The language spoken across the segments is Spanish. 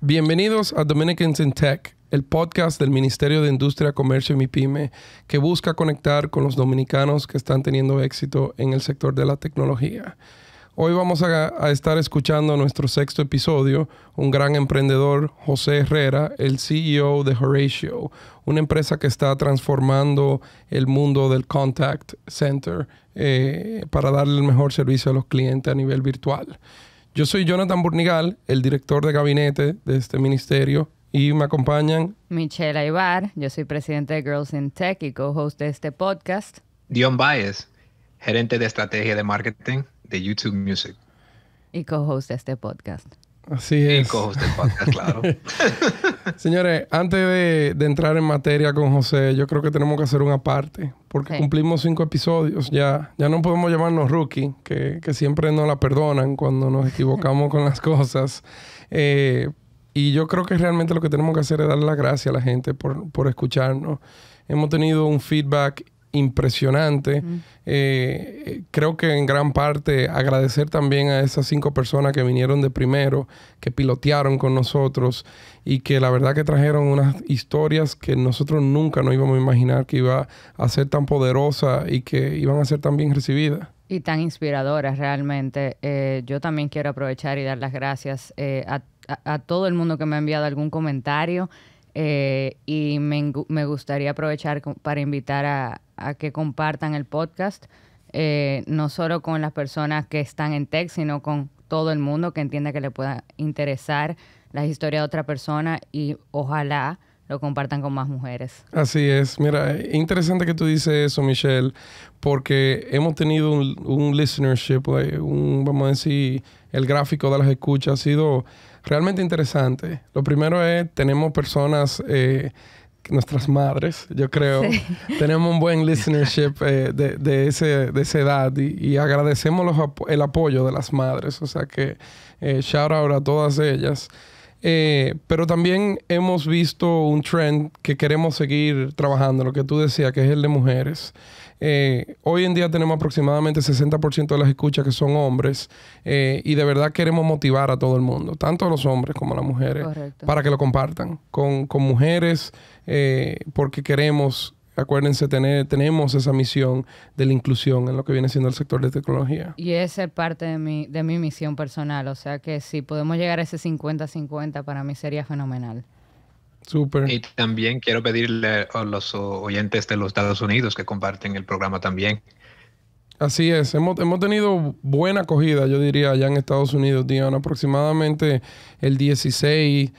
Bienvenidos a Dominicans in Tech, el podcast del Ministerio de Industria, Comercio y MIPYME que busca conectar con los dominicanos que están teniendo éxito en el sector de la tecnología. Hoy vamos a, estar escuchando nuestro sexto episodio, un gran emprendedor, José Herrera, el CEO de Horatio, una empresa que está transformando el mundo del contact center eh, para darle el mejor servicio a los clientes a nivel virtual. Yo soy Jonathan Burnigal, el director de gabinete de este ministerio, y me acompañan Michelle Aybar, yo soy presidente de Girls in Tech y co-host de este podcast. Dion Baez, gerente de estrategia de marketing de YouTube Music. Y co-host este podcast. Así es. Y co-host del podcast, claro. Señores, antes de, entrar en materia con José, yo creo que tenemos que hacer una parte, porque cumplimos cinco episodios. Ya, ya no podemos llamarnos rookie, que, siempre nos la perdonan cuando nos equivocamos con las cosas. Eh, y yo creo que realmente lo que tenemos que hacer es darle la gracia a la gente por, por escucharnos. Hemos tenido un feedback impresionante. Eh, eh, creo que en gran parte agradecer también a esas cinco personas que vinieron de primero, que pilotearon con nosotros y que la verdad que trajeron unas historias que nosotros nunca nos íbamos a imaginar que iba a ser tan poderosa y que iban a ser tan bien recibidas. Y tan inspiradoras realmente. Eh, yo también quiero aprovechar y dar las gracias a, todo el mundo que me ha enviado algún comentario. y me, gustaría aprovechar para invitar a, a que compartan el podcast, eh, no solo con las personas que están en tech, sino con todo el mundo que entienda que le pueda interesar la historia de otra persona y ojalá lo compartan con más mujeres. Así es. Mira, interesante que tú dices eso, Michelle, porque hemos tenido un, listenership, un, vamos a decir, el gráfico de las escuchas ha sido realmente interesante. Lo primero es, tenemos personas eh, nuestras madres, yo creo. Tenemos un buen listenership eh, de, de, ese, de esa edad y, agradecemos los, el apoyo de las madres. O sea que eh, shout out a todas ellas. Eh, pero también hemos visto un trend que queremos seguir trabajando, lo que tú decías, que es el de mujeres. Eh, hoy en día tenemos aproximadamente 60% de las escuchas que son hombres eh, y de verdad queremos motivar a todo el mundo, tanto a los hombres como a las mujeres, para que lo compartan con, mujeres eh, porque queremos, acuérdense, tener, tenemos esa misión de la inclusión en lo que viene siendo el sector de tecnología. Y esa es parte de mi, de mi misión personal, o sea que si podemos llegar a ese 50-50 para mí sería fenomenal. Y también quiero pedirle a los oyentes de los Estados Unidos que comparten el programa también. Así es, hemos, tenido buena acogida, yo diría, allá en Estados Unidos, Dion. Aproximadamente el 16%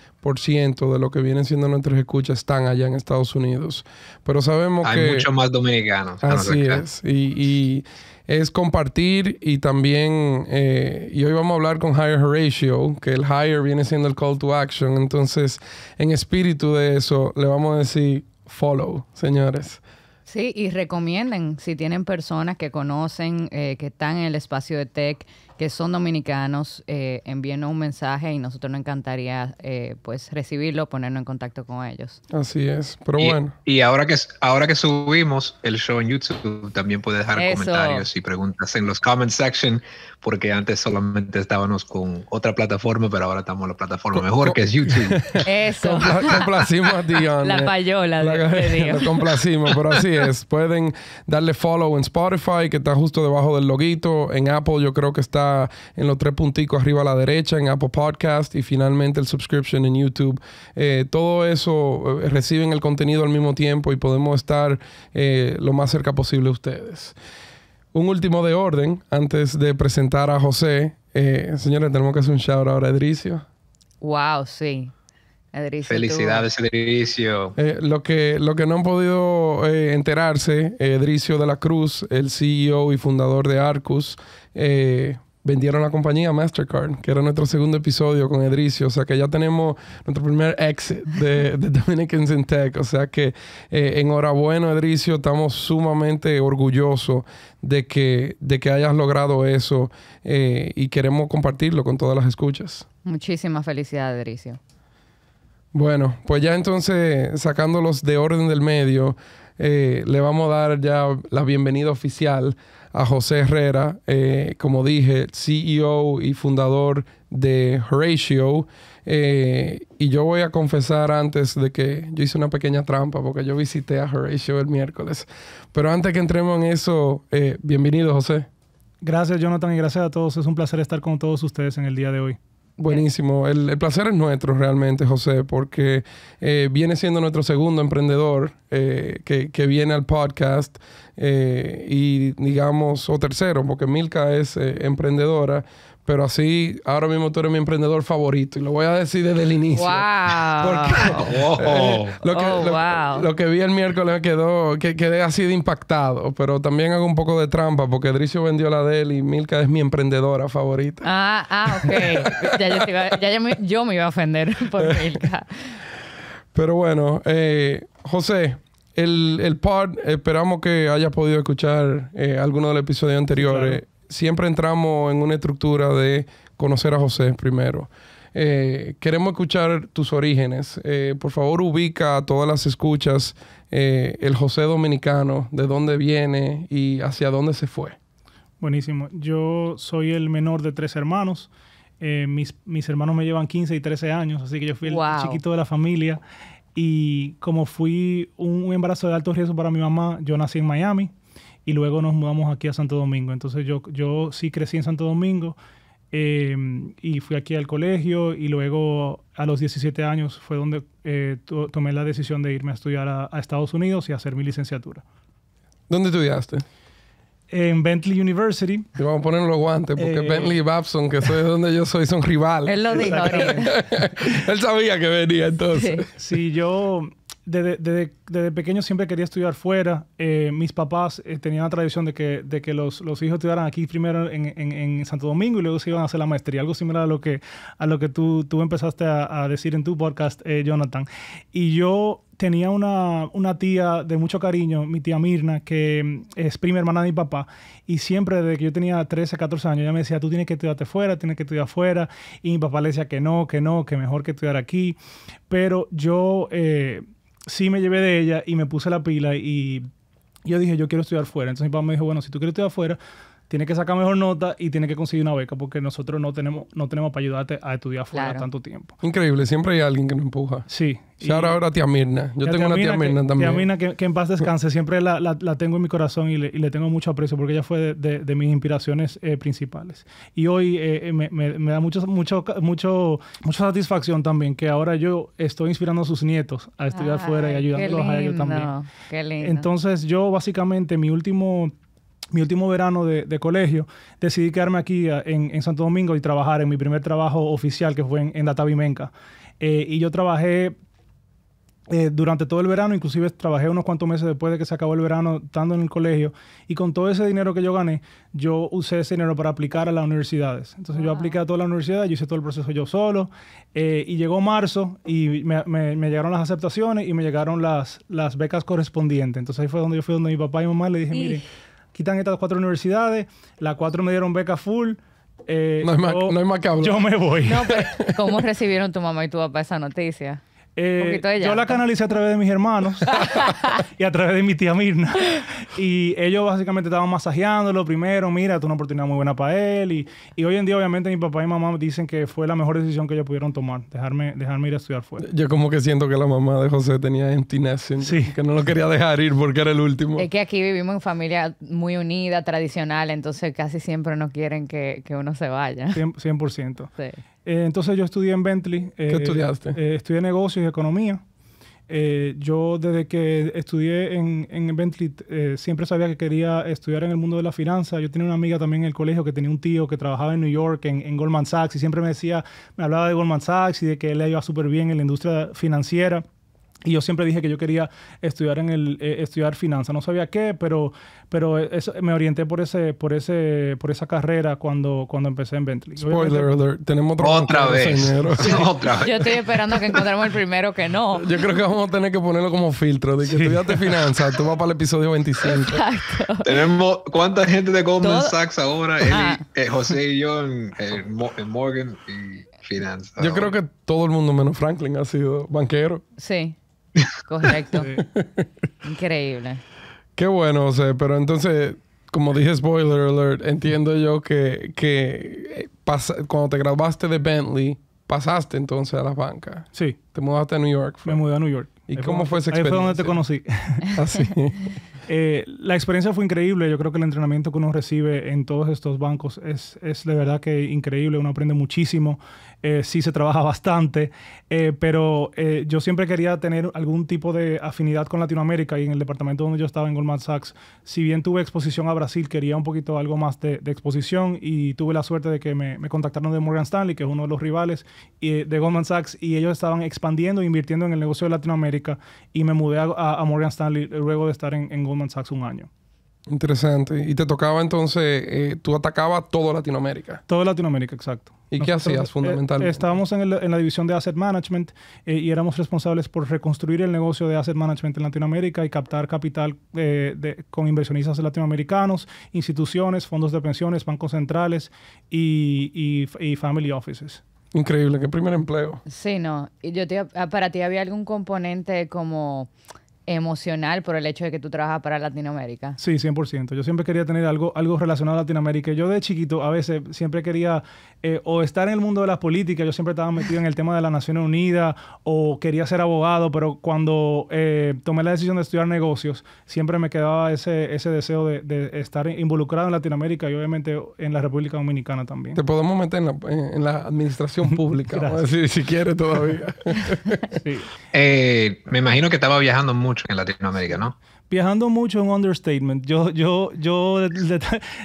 de lo que vienen siendo nuestras escuchas están allá en Estados Unidos. Pero sabemos que. Hay mucho más dominicanos. Así es. y es compartir y también, eh, y hoy vamos a hablar con Higher Horatio, que el Higher viene siendo el call to action, entonces en espíritu de eso le vamos a decir follow, señores. Sí, y recomienden si tienen personas que conocen, eh, que están en el espacio de tech que son dominicanos, eh, un mensaje y nosotros nos encantaría eh, pues recibirlo, ponernos en contacto con ellos. Así es, pero bueno. Y ahora que, ahora que subimos el show en YouTube, también puedes dejar comentarios y preguntas en los comment section, porque antes solamente estábamos con otra plataforma, pero ahora estamos en la plataforma mejor, que es YouTube. Eso. complacimos a Dion. La eh. payola de, Lo complacimos, pero así es. Pueden darle follow en Spotify, que está justo debajo del loguito. En Apple yo creo que está en los tres punticos arriba a la derecha, en Apple Podcast y finalmente el subscription en YouTube. Eh, todo eso eh, reciben el contenido al mismo tiempo y podemos estar eh, lo más cerca posible a ustedes. Un último de orden, antes de presentar a José. señores, tenemos que hacer un shout out a Edricio. Wow, sí. Edricio, Felicidades, Edricio. lo, que, lo que no han podido enterarse, Edricio de la Cruz, el CEO y fundador de Arcus, eh, vendieron la compañía Mastercard, que era nuestro segundo episodio con Edricio. O sea que ya tenemos nuestro primer exit de, de Dominicans O sea que eh, enhorabuena, Edricio. Estamos sumamente orgullosos de que, de que hayas logrado eso eh, y queremos compartirlo con todas las escuchas. Muchísimas felicidades, Edricio. Bueno, pues ya entonces, sacándolos de orden del medio, eh, le vamos a dar ya la bienvenida oficial a José Herrera, eh, como dije, CEO y fundador de Horatio. Eh, y yo voy a confesar antes de que yo hice una pequeña trampa porque yo visité a Horatio el miércoles. Pero antes que entremos en eso, bienvenido José. Gracias Jonathan y gracias a todos. Es un placer estar con todos ustedes en el día de hoy. Buenísimo. El, placer es nuestro realmente, José, porque eh, viene siendo nuestro segundo emprendedor eh, que, que, viene al podcast eh, y digamos, o tercero, porque Milka es emprendedora, pero así, ahora mismo tú eres mi emprendedor favorito. Y lo voy a decir desde el inicio. Oh, ¡Wow! lo, que, vi el miércoles quedó, que, quedé así de impactado. Pero también hago un poco de trampa porque Dricio vendió la de él y Milka es mi emprendedora favorita. Ah, ah, ok. ya, yo, me, iba a ofender por Milka. Pero bueno, eh, José, el, el pod, esperamos que hayas podido escuchar eh, alguno del episodio anterior. Sí, siempre entramos en una estructura de conocer a José primero. Eh, queremos escuchar tus orígenes. Eh, por favor, ubica a todas las escuchas eh, el José Dominicano, de dónde viene y hacia dónde se fue. Buenísimo. Yo soy el menor de tres hermanos. Mis, hermanos me llevan 15 y 13 años, así que yo fui el chiquito de la familia. Y como fui un embarazo de alto riesgo para mi mamá, yo nací en Miami y luego nos mudamos aquí a Santo Domingo. Entonces yo, yo sí crecí en Santo Domingo em, y fui aquí al colegio y luego a los 17 años fue donde eh, tomé la decisión de irme a estudiar a, Estados Unidos y hacer mi licenciatura. ¿Dónde estudiaste? En Bentley University. Y vamos a poner los guantes porque eh, Bentley y Babson, que es donde yo soy, son rivales. Él lo dijo. él sabía que venía entonces. sí yo desde, pequeño siempre quería estudiar fuera. Eh, mis papás eh, tenían la tradición de que, de que los, los hijos estudiaran aquí primero en, Santo Domingo y luego se iban a hacer la maestría. Algo similar a lo que, a lo que tú, tú empezaste a, decir en tu podcast, eh, Jonathan. Y yo tenía una, tía de mucho cariño, mi tía Mirna, que mm, es prima hermana de mi papá, y siempre desde que yo tenía 13, 14 años, ella me decía, tú tienes que estudiarte fuera, tienes que estudiar fuera, y mi papá le decía que no, que no, que mejor que estudiar aquí, pero yo sí me llevé de ella y me puse la pila y yo dije, yo quiero estudiar fuera. Entonces mi papá me dijo, bueno, si tú quieres estudiar fuera, tiene que sacar mejor nota y tiene que conseguir una beca porque nosotros no tenemos, no tenemos para ayudarte a estudiar fuera tanto tiempo. Increíble, siempre hay alguien que nos empuja. Sí. Y ahora, ahora tía Mirna. Yo tengo una tía Mirna también. Tía Mirna, que, en paz descanse, siempre la, la, la tengo en mi corazón y le, le, tengo mucho aprecio porque ella fue de, de, mis inspiraciones eh, principales. Y hoy eh, eh, me, me, da mucho, mucho, mucho, mucha satisfacción también que ahora yo estoy inspirando a sus nietos a estudiar fuera y ayudándolos a ellos también. Qué lindo. Entonces, yo básicamente mi último mi último verano de, colegio, decidí quedarme aquí en, Santo Domingo y trabajar en mi primer trabajo oficial, que fue en, Datavimenca. Eh, y yo trabajé eh, durante todo el verano, inclusive trabajé unos cuantos meses después de que se acabó el verano, estando en el colegio, y con todo ese dinero que yo gané, yo usé ese dinero para aplicar a las universidades. Entonces yo apliqué a todas las universidades, yo hice todo el proceso yo solo, eh, y llegó marzo y me, llegaron las aceptaciones y me llegaron las, becas correspondientes. Entonces ahí fue donde yo fui donde mi papá y mamá le dije, mire quitan estas cuatro universidades, las cuatro me dieron beca full. Eh, no, hay más, no Yo me voy. Pues, ¿Cómo recibieron tu mamá y tu papá esa noticia? Eh, yo la canalicé a través de mis hermanos y a través de mi tía Mirna. Y ellos básicamente estaban masajeándolo primero. Mira, es una oportunidad muy buena para él. Y, y, hoy en día, obviamente, mi papá y mamá dicen que fue la mejor decisión que ellos pudieron tomar, dejarme, dejarme ir a estudiar fuera. Yo como que siento que la mamá de José tenía emptiness, sí. que no lo quería dejar ir porque era el último. Es que aquí vivimos en familia muy unida, tradicional, entonces casi siempre no quieren que, uno se vaya. 100%. 100%. Sí. Eh, entonces yo estudié en Bentley. ¿Qué estudiaste? Eh, eh, estudié negocios y economía. yo desde que estudié en, Bentley siempre sabía que quería estudiar en el mundo de la finanza. Yo tenía una amiga también en el colegio que tenía un tío que trabajaba en New York, en, en Goldman Sachs, y siempre me decía, me hablaba de Goldman Sachs y de que él le iba súper bien en la industria financiera. Y yo siempre dije que yo quería estudiar en el eh, estudiar finanzas, no sabía qué, pero, pero me orienté por ese por ese por esa carrera cuando, cuando empecé en Bentley. Spoiler alert, tenemos otra vez. Yo estoy esperando que encontremos el primero que no. Yo creo que vamos a tener que ponerlo como filtro de que estudiaste finanzas, tú vas para el episodio 25. Exacto. Tenemos cuánta gente de Goldman Sachs ahora, eh, José y yo Morgan y finanzas. Yo creo que todo el mundo menos Franklin ha sido banquero. Sí. Correcto. Increíble. Qué bueno, sea, Pero entonces, como dije, spoiler alert, entiendo yo que, que eh, cuando te grabaste de Bentley, pasaste entonces a las bancas. Sí. Te mudaste a New York. Me mudé a New York. ¿Y cómo fue, fue esa experiencia? Ahí fue donde te conocí. Así. Ah, eh, la experiencia fue increíble. Yo creo que el entrenamiento que uno recibe en todos estos bancos es, es de verdad que increíble. Uno aprende muchísimo. Eh, sí se trabaja bastante, eh, pero eh, yo siempre quería tener algún tipo de afinidad con Latinoamérica y en el departamento donde yo estaba en Goldman Sachs, si bien tuve exposición a Brasil, quería un poquito algo más de, exposición y tuve la suerte de que me, contactaron de Morgan Stanley, que es uno de los rivales de Goldman Sachs, y ellos estaban expandiendo e invirtiendo en el negocio de Latinoamérica y me mudé a, Morgan Stanley luego de estar en Goldman Sachs un año. Interesante. Y te tocaba entonces, eh, tú atacabas toda Latinoamérica. Todo Latinoamérica, exacto. ¿Y qué hacías eh, fundamentalmente? estábamos en, el, la división de Asset Management eh, y éramos responsables por reconstruir el negocio de Asset Management en Latinoamérica y captar capital con inversionistas latinoamericanos, instituciones, fondos de pensiones, bancos centrales y, family offices. Increíble, qué primer empleo. Sí, no. Y ah, para ti había algún componente como emocional por el hecho de que tú trabajas para Latinoamérica. Sí, 100%. Yo siempre quería tener algo, algo relacionado a Latinoamérica. Yo de chiquito a veces siempre quería eh, o estar en el mundo de las políticas, yo siempre estaba metido en el tema de la Naciones Unidas o quería ser abogado, pero cuando eh, tomé la decisión de estudiar negocios, siempre me quedaba ese, ese deseo de, estar involucrado en Latinoamérica y obviamente en la República Dominicana también. Te podemos meter en la, administración pública, si, si quieres todavía. Eh, me imagino que estaba viajando mucho en Latinoamérica, ¿no? Viajando mucho es un understatement. Yo, yo, yo,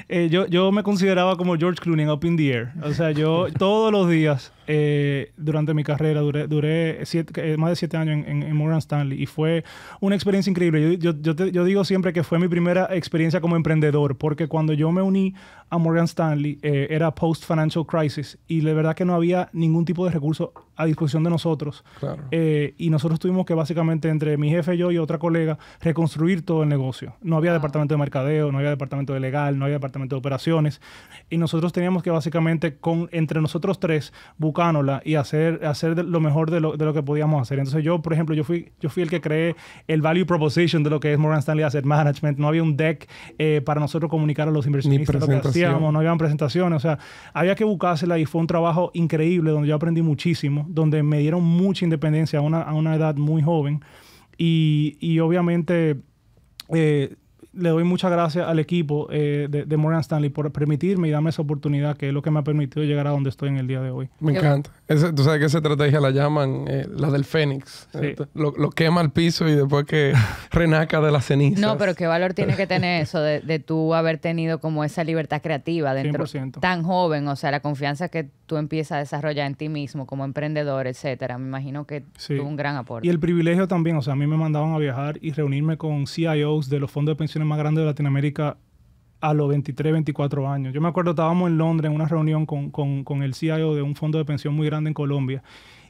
eh, yo, yo me consideraba como George Clooney en Up in the Air. O sea, yo todos los días eh, durante mi carrera duré, duré siete, eh, más de siete años en, en, Morgan Stanley y fue una experiencia increíble. Yo, yo, yo, yo digo siempre que fue mi primera experiencia como emprendedor porque cuando yo me uní a Morgan Stanley eh, era post financial crisis y de verdad que no había ningún tipo de recurso a disposición de nosotros. Eh, y nosotros tuvimos que básicamente entre mi jefe, yo y otra colega reconstruir todo el negocio. No había ah. departamento de mercadeo, no había departamento de legal, no había departamento de operaciones. Y nosotros teníamos que básicamente con entre nosotros tres bucanola y hacer, hacer lo mejor de lo, que podíamos hacer. Entonces yo, por ejemplo, yo fui, yo fui el que creé el value proposition de lo que es Morgan Stanley Asset Management. No había un deck eh, para nosotros comunicar a los inversionistas no habían presentaciones, o sea, había que buscársela y fue un trabajo increíble donde yo aprendí muchísimo, donde me dieron mucha independencia a una, edad muy joven y, y obviamente... Eh, le doy muchas gracias al equipo eh, de, Morgan Stanley por permitirme y darme esa oportunidad que es lo que me ha permitido llegar a donde estoy en el día de hoy. Me encanta. Tú sabes que esa estrategia la llaman eh, la del Fénix. Eh, lo, quema al piso y después que renaca de las cenizas. No, pero qué valor tiene que tener eso de, tú haber tenido como esa libertad creativa dentro tan joven, o sea, la confianza que tú empiezas a desarrollar en ti mismo como emprendedor, etcétera. Me imagino que tuvo un gran aporte. Y el privilegio también, o sea, a mí me mandaban a viajar y reunirme con CIOs de los fondos de pensiones más grande de Latinoamérica a los 23, 24 años. Yo me acuerdo, estábamos en Londres en una reunión con, el CIO de un fondo de pensión muy grande en Colombia.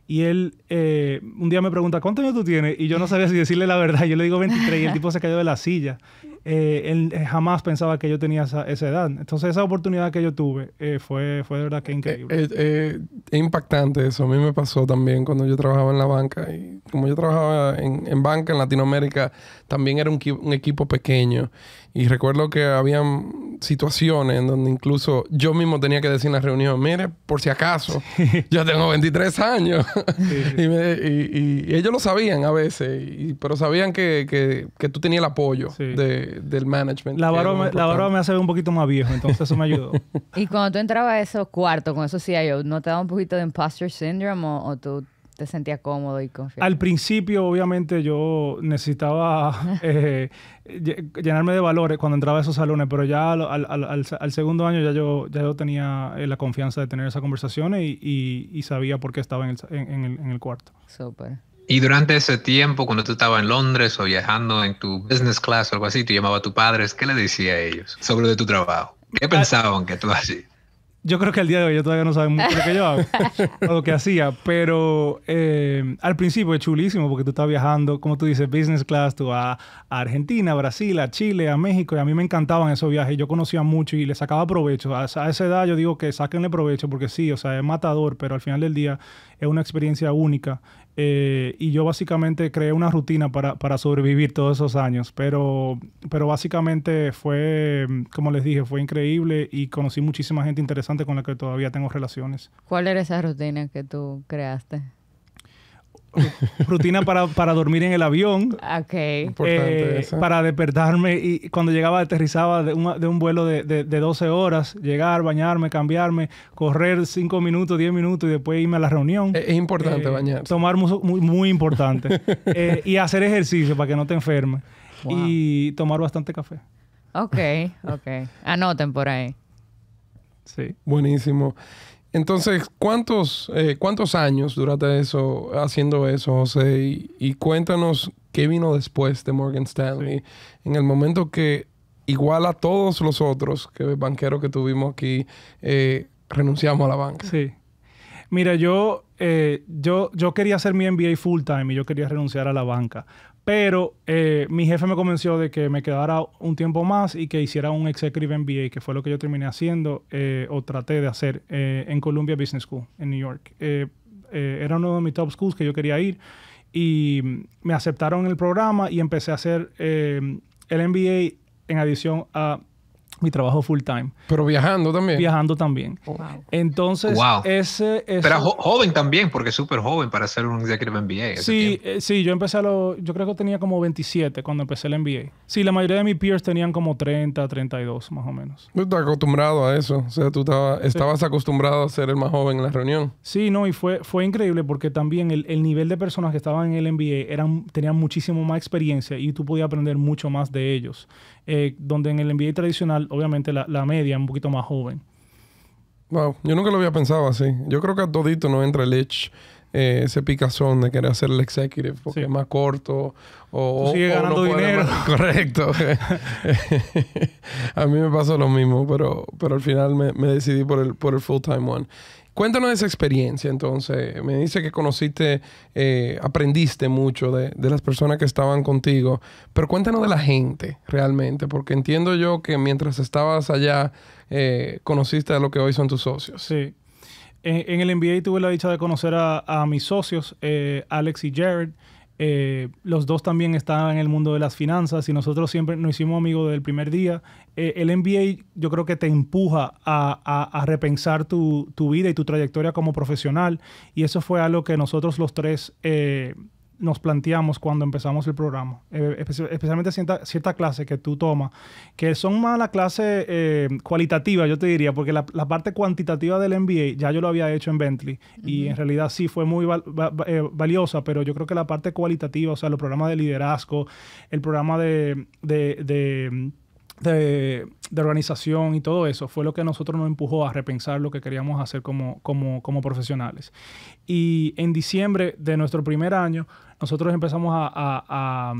Y él eh, un día me pregunta, ¿cuántos años tú tienes? Y yo no sabía si decirle la verdad. Yo le digo 23 y el tipo se cayó de la silla. Eh, él eh, jamás pensaba que yo tenía esa, edad. Entonces esa oportunidad que yo tuve eh, fue, fue de verdad que increíble. Es impactante eso. A mí me pasó también cuando yo trabajaba en la banca. Y como yo trabajaba en, banca en Latinoamérica, también era un, equipo pequeño. Y recuerdo que habían situaciones en donde incluso yo mismo tenía que decir en la reunión, mire, por si acaso, yo tengo 23 años. y, ellos lo sabían a veces, pero sabían que, que, que tú tenías el apoyo de del management. La barba, me hace ver un poquito más viejo, entonces eso me ayudó. y cuando tú entrabas a esos cuartos con esos CIO, ¿no te daba un poquito de imposter syndrome o, tú te sentías cómodo y confiado? Al principio, obviamente, yo necesitaba eh, llenarme de valores cuando entraba a esos salones, pero ya al, segundo año ya yo, ya yo tenía eh, la confianza de tener esas conversaciones y, sabía por qué estaba en el, en el cuarto. Súper. Y durante ese tiempo, cuando tú estabas en Londres o viajando en tu business class o algo así, te llamaba a tus padres, ¿qué le decía a ellos sobre de tu trabajo? ¿Qué ah, pensaban que tú hacías? Yo creo que al día de hoy yo todavía no saben mucho lo que yo hago o lo que hacía, pero eh, al principio es chulísimo porque tú estás viajando, como tú dices, business class, tú a Argentina, Brasil, a Chile, a México, y a mí me encantaban esos viajes, yo conocía mucho y le sacaba provecho. A, esa edad yo digo que sáquenle provecho porque sí, o sea, es matador, pero al final del día es una experiencia única eh, y yo básicamente creé una rutina para, sobrevivir todos esos años, pero, pero básicamente fue, como les dije, fue increíble y conocí muchísima gente interesante con la que todavía tengo relaciones. ¿Cuál era esa rutina que tú creaste? rutina para, dormir en el avión. Eh, para despertarme y cuando llegaba, aterrizaba de un, vuelo de, de, 12 horas, llegar, bañarme, cambiarme, correr 5 minutos, 10 minutos y después irme a la reunión. Es, importante eh, Tomar muy, muy importante. Eh, y hacer ejercicio para que no te enfermes. Y tomar bastante café. Ok, ok. Anoten ah, por ahí. Sí. Buenísimo. Entonces, ¿cuántos, eh, ¿cuántos años durante eso, haciendo eso, José? Y, cuéntanos qué vino después de Morgan Stanley. En el momento que, igual a todos los otros que banqueros que tuvimos aquí, eh, renunciamos a la banca. Sí. Mira, yo, eh, yo, yo quería hacer mi MBA full time y yo quería renunciar a la banca. Pero eh, mi jefe me convenció de que me quedara un tiempo más y que hiciera un Executive MBA, que fue lo que yo terminé haciendo eh, o traté de hacer eh, en Columbia Business School, en New York. era uno de mis top schools que yo quería ir y me aceptaron el programa y empecé a hacer el MBA en adición a mi trabajo full time. Pero viajando también. Viajando también. Oh. Entonces, wow. ese, Pero joven también, porque súper joven para hacer un executive MBA. Sí, eh, sí, yo empecé a Yo creo que tenía como 27 cuando empecé el MBA. Sí, la mayoría de mis peers tenían como 30, 32 más o menos. Tú estás acostumbrado a eso. O sea, tú estabas acostumbrado a ser el más joven en la reunión. Sí, no, y fue, fue increíble porque también el, nivel de personas que estaban en el MBA eran, tenían muchísimo más experiencia y tú podías aprender mucho más de ellos. Eh, donde en el NBA tradicional, obviamente, la, media es un poquito más joven. Wow, yo nunca lo había pensado así. Yo creo que a todito no entra el itch, eh, ese picazón de querer hacer el executive porque es más corto o, ganando dinero. correcto. a mí me pasó lo mismo, pero, pero al final me, decidí por el, por el full-time one. Cuéntanos esa experiencia, entonces. Me dice que conociste, eh, aprendiste mucho de, las personas que estaban contigo, pero cuéntanos de la gente realmente, porque entiendo yo que mientras estabas allá, eh, conociste a lo que hoy son tus socios. Sí. En, el NBA tuve la dicha de conocer a, mis socios, eh, Alex y Jared. Eh, los dos también estaban en el mundo de las finanzas y nosotros siempre nos hicimos amigos desde el primer día. Eh, el MBA yo creo que te empuja a, a, repensar tu, vida y tu trayectoria como profesional y eso fue algo que nosotros los tres eh, nos planteamos cuando empezamos el programa, eh, especialmente cierta, cierta, clase que tú tomas, que son más la clase cualitativas, eh, cualitativa, yo te diría, porque la, parte cuantitativa del MBA ya yo lo había hecho en Bentley y en realidad sí fue muy eh, valiosa, pero yo creo que la parte cualitativa, o sea, los programas de liderazgo, el programa de, de, organización y todo eso fue lo que a nosotros nos empujó a repensar lo que queríamos hacer como, como, como profesionales. Y en diciembre de nuestro primer año, nosotros empezamos a,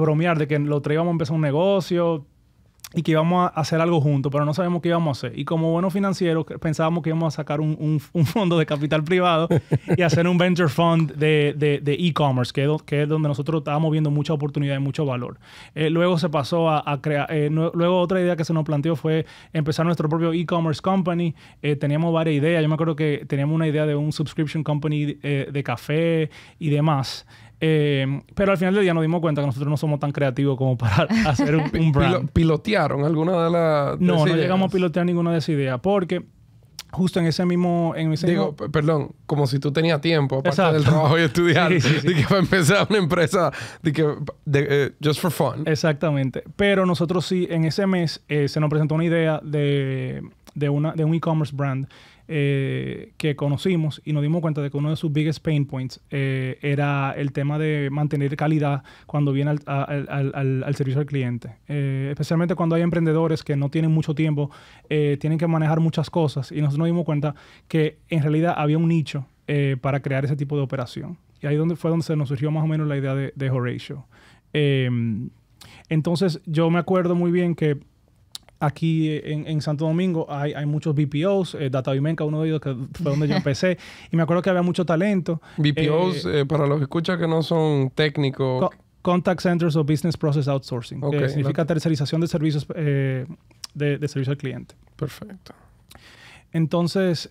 bromear de que lo traíamos a empezar un negocio y que íbamos a hacer algo juntos, pero no sabíamos qué íbamos a hacer. Y como buenos financieros, pensábamos que íbamos a sacar un, fondo de capital privado y hacer un venture fund de e-commerce, que, es donde nosotros estábamos viendo mucha oportunidad y mucho valor. Eh, luego se pasó a, crear, eh, luego otra idea que se nos planteó fue empezar nuestro propio e-commerce company. Eh, teníamos varias ideas, yo me acuerdo que teníamos una idea de un subscription company de café y demás. Eh, pero al final del día nos dimos cuenta que nosotros no somos tan creativos como para hacer un, brand. ¿Pilotearon alguna de las.? No, ideas? no llegamos a pilotear ninguna de esas ideas porque justo en ese mismo... En Digo, perdón, como si tú tenías tiempo, aparte del trabajo y estudiar, de que para empezar una empresa, de que, eh, just for fun. Exactamente. Pero nosotros sí, en ese mes eh, se nos presentó una idea de, de, una, de un e-commerce brand eh, que conocimos y nos dimos cuenta de que uno de sus biggest pain points eh, era el tema de mantener calidad cuando viene al, servicio al cliente. Eh, especialmente cuando hay emprendedores que no tienen mucho tiempo, tienen que manejar muchas cosas y nosotros nos dimos cuenta que en realidad había un nicho para crear ese tipo de operación. Y ahí donde fue donde se nos surgió más o menos la idea de Horatio. Em, entonces yo me acuerdo muy bien que aquí en, Santo Domingo hay, muchos BPOs, eh, Data uno de ellos que fue donde yo empecé, y me acuerdo que había mucho talento. BPOs, eh, eh, para los que escuchan que no son técnicos. contact Centers of Business Process Outsourcing, que significa tercerización de servicios eh, de, de, servicio al cliente. Perfecto. Entonces,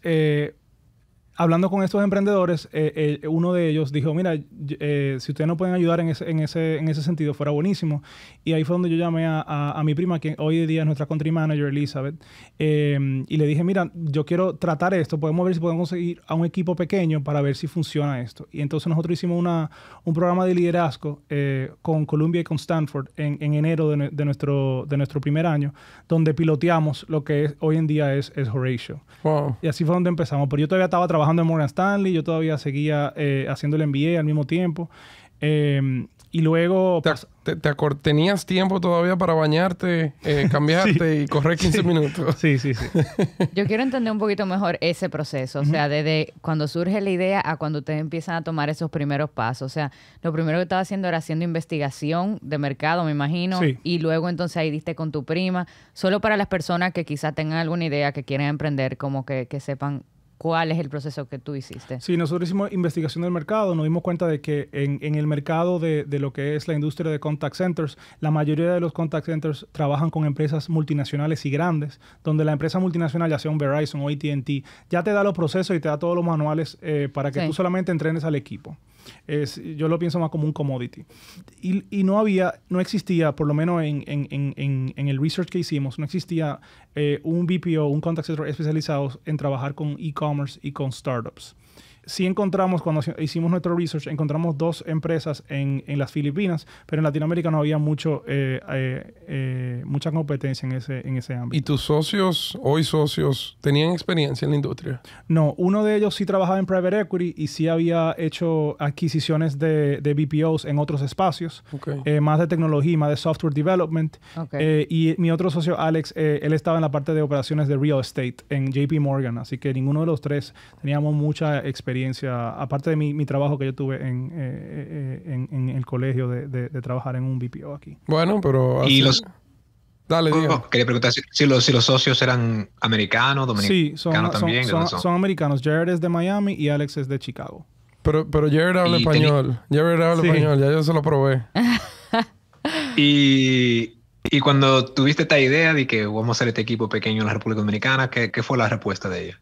hablando con estos emprendedores, eh, eh, uno de ellos dijo, mira, eh, si ustedes no pueden ayudar en ese, en, ese, en ese sentido, fuera buenísimo. Y ahí fue donde yo llamé a, a, mi prima, que hoy en día es nuestra country manager, Elizabeth, y le dije, mira, yo quiero tratar esto, podemos ver si podemos conseguir a un equipo pequeño para ver si funciona esto. Y entonces nosotros hicimos una, un programa de liderazgo con Columbia y con Stanford en, en enero de, nuestro, de nuestro primer año, donde piloteamos lo que hoy en día es, Horatio. Y así fue donde empezamos, pero yo todavía estaba trabajando trabajando en Morgan Stanley, yo todavía seguía eh, haciendo el MBA al mismo tiempo. Em, y luego... ¿Te, te, te tenías tiempo todavía para bañarte, eh, cambiarte y correr 15 minutos? Sí, sí, sí. Yo quiero entender un poquito mejor ese proceso, o sea, desde cuando surge la idea a cuando ustedes empiezan a tomar esos primeros pasos. O sea, lo primero que estaba haciendo era haciendo investigación de mercado, me imagino, y luego entonces ahí diste con tu prima, solo para las personas que quizás tengan alguna idea, que quieran emprender, como que, que sepan cuál es el proceso que tú hiciste. Sí, nosotros hicimos investigación del mercado, nos dimos cuenta de que en, el mercado de, lo que es la industria de contact centers, la mayoría de los contact centers trabajan con empresas multinacionales y grandes, donde la empresa multinacional, ya sea un Verizon o ATT, ya te da los procesos y te da todos los manuales eh, para que tú solamente entrenes al equipo yo lo pienso más como un commodity. Y, no había, no existía, por lo menos en, el research que hicimos, no existía eh, un BPO, un contact center especializado en trabajar con e-commerce y con startups sí encontramos, cuando hicimos nuestro research, encontramos dos empresas en, en las Filipinas, pero en Latinoamérica no había mucho, eh, eh, eh, mucha competencia en ese, en ese ámbito. ¿Y tus socios, hoy socios, tenían experiencia en la industria? No, uno de ellos sí trabajaba en private equity y sí había hecho adquisiciones de, de BPOs en otros espacios, más de tecnología, más de software development. y mi otro socio, Alex, él estaba en la parte de operaciones de real estate en JP Morgan, así que ninguno de los tres teníamos mucha experiencia aparte de mi, trabajo que yo tuve en, eh, eh, el colegio de, trabajar en un BPO aquí. Bueno, pero... ¿Y los... Dale, oh, oh, quería preguntar si, los, socios eran americanos, dominicanos son, también. son? americanos. Jared es de Miami y Alex es de Chicago. Pero, pero Jared habla español. Jared habla español, ya yo se lo probé. y, cuando tuviste esta idea de que vamos a hacer este equipo pequeño en la República Dominicana, qué fue la respuesta de ella?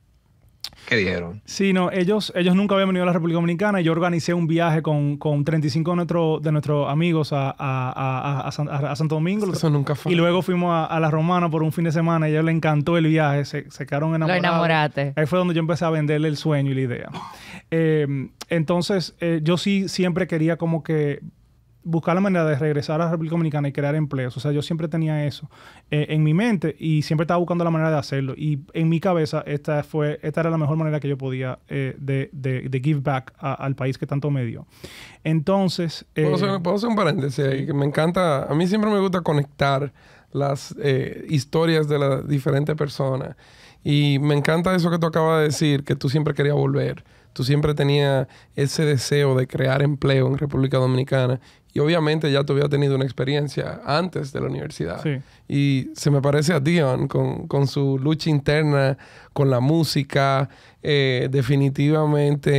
¿Qué dijeron? Sí, no, ellos, ellos nunca habían venido a la República Dominicana y yo organicé un viaje con, 35 de, de nuestros amigos a, Santo Domingo. Eso nunca fue. Y luego fuimos a, La Romana por un fin de semana y a ella le encantó el viaje, se, quedaron enamorados. Lo enamoraste. Ahí fue donde yo empecé a venderle el sueño y la idea. Eh, entonces, eh, yo sí siempre quería como que buscar la manera de regresar a la República Dominicana y crear empleos. O sea, yo siempre tenía eso eh, en mi mente y siempre estaba buscando la manera de hacerlo. Y en mi cabeza, esta, fue, esta era la mejor manera que yo podía eh, de, give back al país que tanto me dio. Entonces... Eh, ¿Puedo, hacer, un paréntesis ahí? Que me encanta, a mí siempre me gusta conectar las historias de las diferentes personas. Y me encanta eso que tú acabas de decir, que tú siempre querías volver. Tú siempre tenías ese deseo de crear empleo en República Dominicana y obviamente ya tú tenido una experiencia antes de la universidad. Y se me parece a Dion con, su lucha interna, con la música. Eh, definitivamente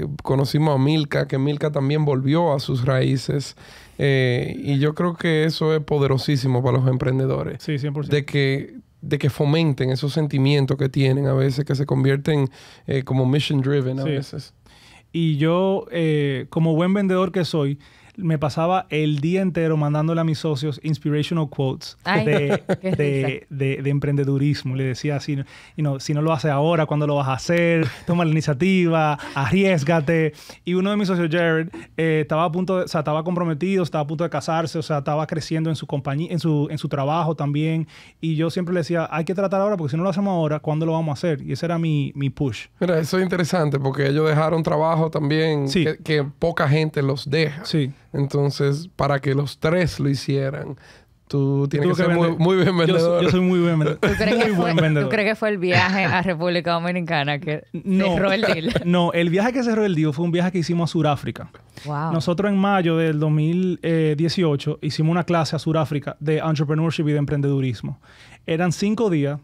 eh, conocimos a Milka, que Milka también volvió a sus raíces. Eh, y yo creo que eso es poderosísimo para los emprendedores. Sí, 100%. De que de que fomenten esos sentimientos que tienen a veces, que se convierten como mission driven a veces. Y yo, como buen vendedor que soy, me pasaba el día entero mandándole a mis socios inspirational quotes de, de, emprendedurismo. Le decía así, y no si no lo haces ahora, ¿cuándo lo vas a hacer? Toma la iniciativa, arriesgate. Y uno de mis socios, Jared, eh, estaba a punto, o sea, estaba comprometido, estaba a punto de casarse, o sea, estaba creciendo en su compañía, en su, en su trabajo también. Y yo siempre le decía, hay que tratar ahora, porque si no lo hacemos ahora, ¿cuándo lo vamos a hacer? Y ese era mi, mi push. Mira, eso es interesante, porque ellos dejaron trabajo también que, que poca gente los deja. Sí. Entonces, para que los tres lo hicieran, Tú tienes que, ser muy, bien vendedor. Yo, soy muy bien vendedor. ¿Tú crees, que fue, el viaje a República Dominicana que no, cerró el deal? No, el viaje que cerró el deal fue un viaje que hicimos a Sudáfrica. Nosotros en mayo del 2018 hicimos una clase a Sudáfrica de entrepreneurship y de emprendedurismo. Eran cinco días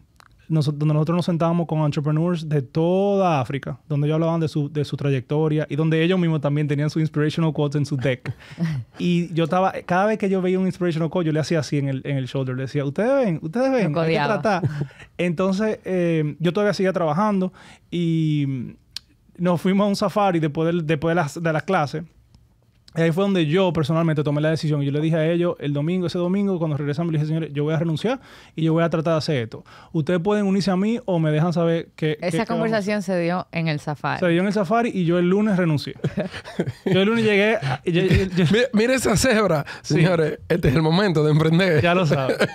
donde nosotros nos sentábamos con entrepreneurs de toda África, donde ellos hablaban de su, trayectoria y donde ellos mismos también tenían su inspirational quotes en su deck. y yo estaba, cada vez que yo veía un inspirational quote, yo le hacía así en el, en el shoulder, le decía, ustedes ven, ustedes ven, Entonces, eh, yo todavía seguía trabajando y nos fuimos a un safari después después de las, de las clases ahí fue donde yo personalmente tomé la decisión. Yo le dije a ellos el domingo, ese domingo, cuando regresamos, le dije, señores, yo voy a renunciar y yo voy a tratar de hacer esto. Ustedes pueden unirse a mí o me dejan saber que... Esa conversación se dio en el safari. Se dio en el safari y yo el lunes renuncié. yo el lunes llegué... yo, esa cebra, señores. Este es el momento de emprender. Ya lo sabes.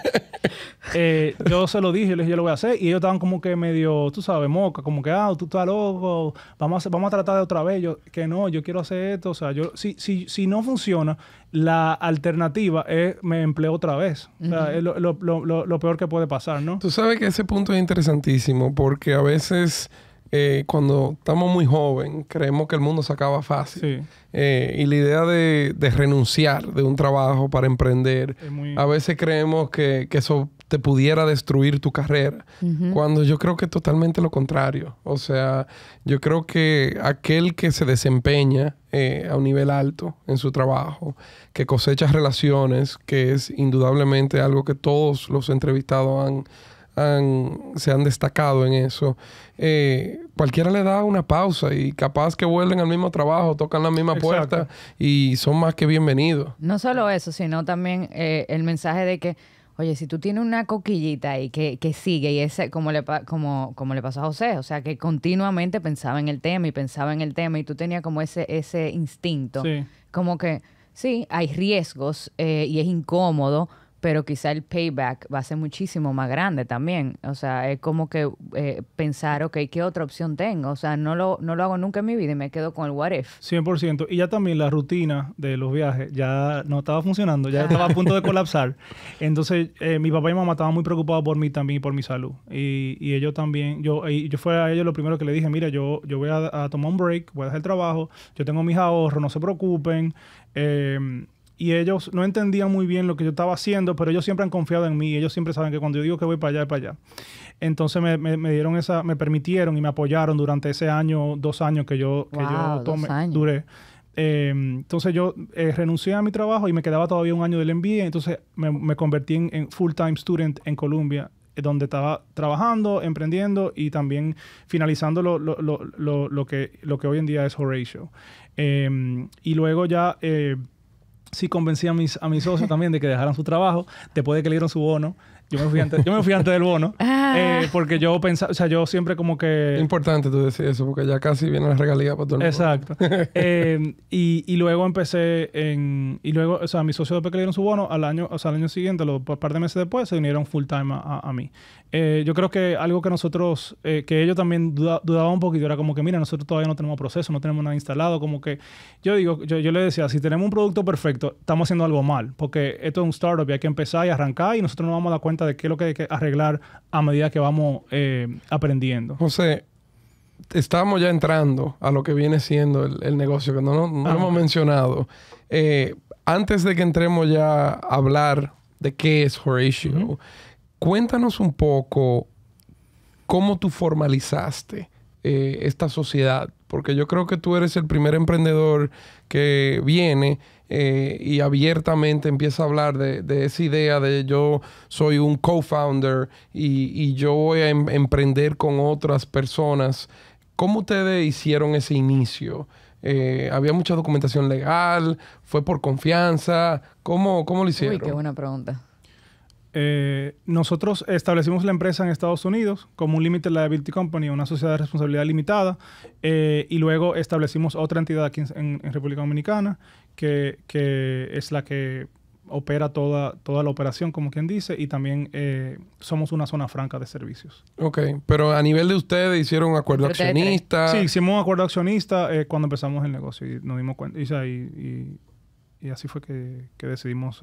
Eh, yo se lo dije, yo les dije, yo lo voy a hacer. Y ellos estaban como que medio, tú sabes, moca, como que, ah, tú estás loco, vamos a, vamos a tratar de otra vez. Yo, que no, yo quiero hacer esto. O sea, yo, si, si si, no funciona, la alternativa es me empleo otra vez. es lo, peor que puede pasar, ¿no? Tú sabes que ese punto es interesantísimo porque a veces eh, cuando estamos muy jóvenes creemos que el mundo se acaba fácil. Eh, y la idea de, de, renunciar de un trabajo para emprender, a veces creemos que, que eso te pudiera destruir tu carrera, cuando yo creo que es totalmente lo contrario. O sea, yo creo que aquel que se desempeña eh, a un nivel alto en su trabajo, que cosecha relaciones, que es indudablemente algo que todos los entrevistados han, se han destacado en eso, eh, cualquiera le da una pausa y capaz que vuelven al mismo trabajo, tocan la misma puerta y son más que bienvenidos. No solo eso, sino también eh, el mensaje de que Oye, si tú tienes una coquillita ahí que, que sigue y ese, como le, como, como le pasó a José, o sea, que continuamente pensaba en el tema y pensaba en el tema y tú tenías como ese, ese instinto, como que sí, hay riesgos eh, y es incómodo, pero quizá el payback va a ser muchísimo más grande también. O sea, es como que eh, pensar, ok, ¿qué otra opción tengo? O sea, no lo, no lo hago nunca en mi vida y me quedo con el what if. 100%. Y ya también la rutina de los viajes ya no estaba funcionando, ya estaba a punto de colapsar. Entonces, eh, mi papá y mamá estaban muy preocupados por mí también y por mi salud. Y, ellos también, yo, yo fue a ellos lo primero que le dije, mira, yo, yo voy a, tomar un break, voy a dejar el trabajo, yo tengo mis ahorros, no se preocupen. Eh, y ellos no entendían muy bien lo que yo estaba haciendo, pero ellos siempre han confiado en mí, ellos siempre saben que cuando yo digo que voy para allá, es para allá. Entonces me, me, dieron esa, me permitieron y me apoyaron durante ese año, dos años que yo, que yo duré. Em, entonces yo eh, renuncié a mi trabajo y me quedaba todavía un año del MBA, entonces me, me convertí en, full-time student en Colombia eh, donde estaba trabajando, emprendiendo y también finalizando lo, lo, lo, lo que, lo que hoy en día es Horatio. Em, y luego ya eh, sí convencí a mis, a mis socios también de que dejaran su trabajo. Después de que le dieron su bono, yo me fui antes, yo me fui antes del bono. Ah. Eh, porque yo pensaba, o sea, yo siempre como que. Importante tú decir eso, porque ya casi viene la regalía para todo el Exacto. Eh, y, luego empecé en. Y luego, o sea, mis socios después que le dieron su bono, al año, o sea, al año siguiente, un par de meses después, se unieron full time a, a mí. Eh, yo creo que algo que nosotros, eh, que ellos también dudaban un poquito, era como que, mira, nosotros todavía no tenemos proceso, no tenemos nada instalado, como que yo digo, yo, le decía, si tenemos un producto perfecto, estamos haciendo algo mal, porque esto es un startup y hay que empezar y arrancar y nosotros nos vamos a dar cuenta de qué es lo que hay que arreglar a medida que vamos eh, aprendiendo. José, estamos ya entrando a lo que viene siendo el, negocio, que no, no, ah, hemos mencionado. antes de que entremos ya a hablar de qué es Horatio, Cuéntanos un poco cómo tú formalizaste eh, esta sociedad, porque yo creo que tú eres el primer emprendedor que viene eh, y abiertamente empieza a hablar de, esa idea de yo soy un co-founder y, yo voy a em, emprender con otras personas. ¿Cómo ustedes hicieron ese inicio? Eh, ¿Había mucha documentación legal? ¿Fue por confianza? ¿Cómo, cómo lo hicieron? Uy, qué buena pregunta. Eh, nosotros establecimos la empresa en Estados Unidos como un Limited Liability Company, una sociedad de responsabilidad limitada, eh, y luego establecimos otra entidad aquí en, República Dominicana, que, es la que opera toda, toda la operación, como quien dice, y también eh, somos una zona franca de servicios. Ok, pero a nivel de ustedes hicieron un acuerdo accionista. Sí, hicimos un acuerdo accionista eh, cuando empezamos el negocio y nos dimos cuenta, y, así fue que decidimos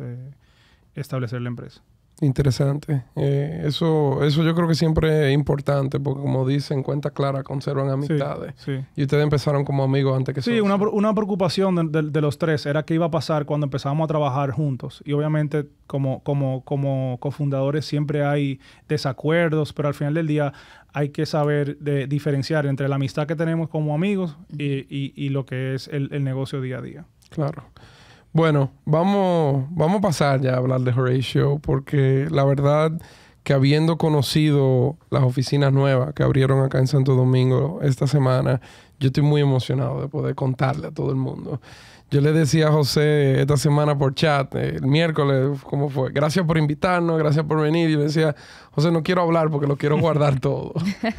establecer la empresa. Interesante. Eh, eso, eso yo creo que siempre es importante, porque como dicen, cuenta clara, conservan amistades. Y ustedes empezaron como amigos antes que Sí, una, preocupación de, los tres era qué iba a pasar cuando empezábamos a trabajar juntos. Y obviamente, como, como, como cofundadores, siempre hay desacuerdos, pero al final del día hay que saber de, eh, diferenciar entre la amistad que tenemos como amigos y, lo que es el, el negocio día a día. Claro. Bueno, vamos, vamos a pasar ya a hablar de Horatio, porque la verdad que habiendo conocido las oficinas nuevas que abrieron acá en Santo Domingo esta semana, yo estoy muy emocionado de poder contarle a todo el mundo. Yo le decía a José esta semana por chat, eh, el miércoles, ¿cómo fue? Gracias por invitarnos, gracias por venir. Y le decía, José, no quiero hablar porque lo quiero guardar todo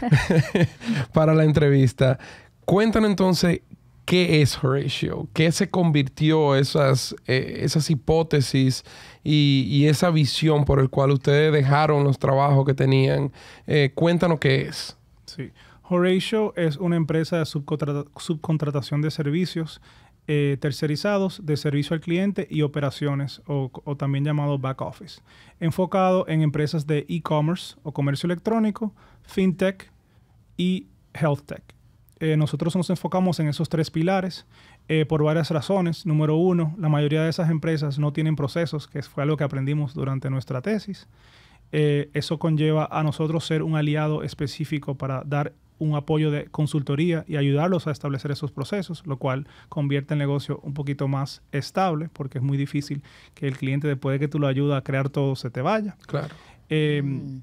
para la entrevista. Cuéntanos entonces, ¿Qué es Horatio? ¿Qué se convirtió esas, eh, esas hipótesis y, esa visión por el cual ustedes dejaron los trabajos que tenían? Eh, cuéntanos qué es. Sí. Horatio es una empresa de subcontratación de servicios eh, tercerizados de servicio al cliente y operaciones, o, o, también llamado back office, enfocado en empresas de e-commerce o comercio electrónico, fintech y health tech. Eh, nosotros nos enfocamos en esos tres pilares eh, por varias razones. Número uno, la mayoría de esas empresas no tienen procesos, que fue algo que aprendimos durante nuestra tesis. Eh, eso conlleva a nosotros ser un aliado específico para dar un apoyo de consultoría y ayudarlos a establecer esos procesos, lo cual convierte el negocio un poquito más estable, porque es muy difícil que el cliente, después de que tú lo ayudas a crear todo, se te vaya. Claro. Mm.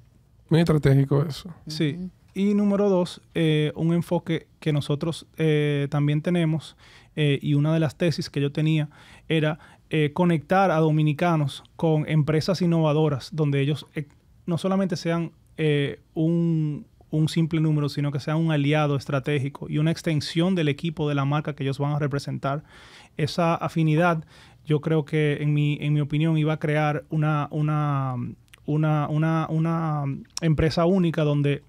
muy estratégico eso. Sí. Y número dos, eh, un enfoque que nosotros eh, también tenemos eh, y una de las tesis que yo tenía era conectar a dominicanos con empresas innovadoras donde ellos no solamente sean un, simple número, sino que sean un aliado estratégico y una extensión del equipo de la marca que ellos van a representar. Esa afinidad, yo creo que en mi, en mi opinión, iba a crear una, una, una, una mm, empresa única donde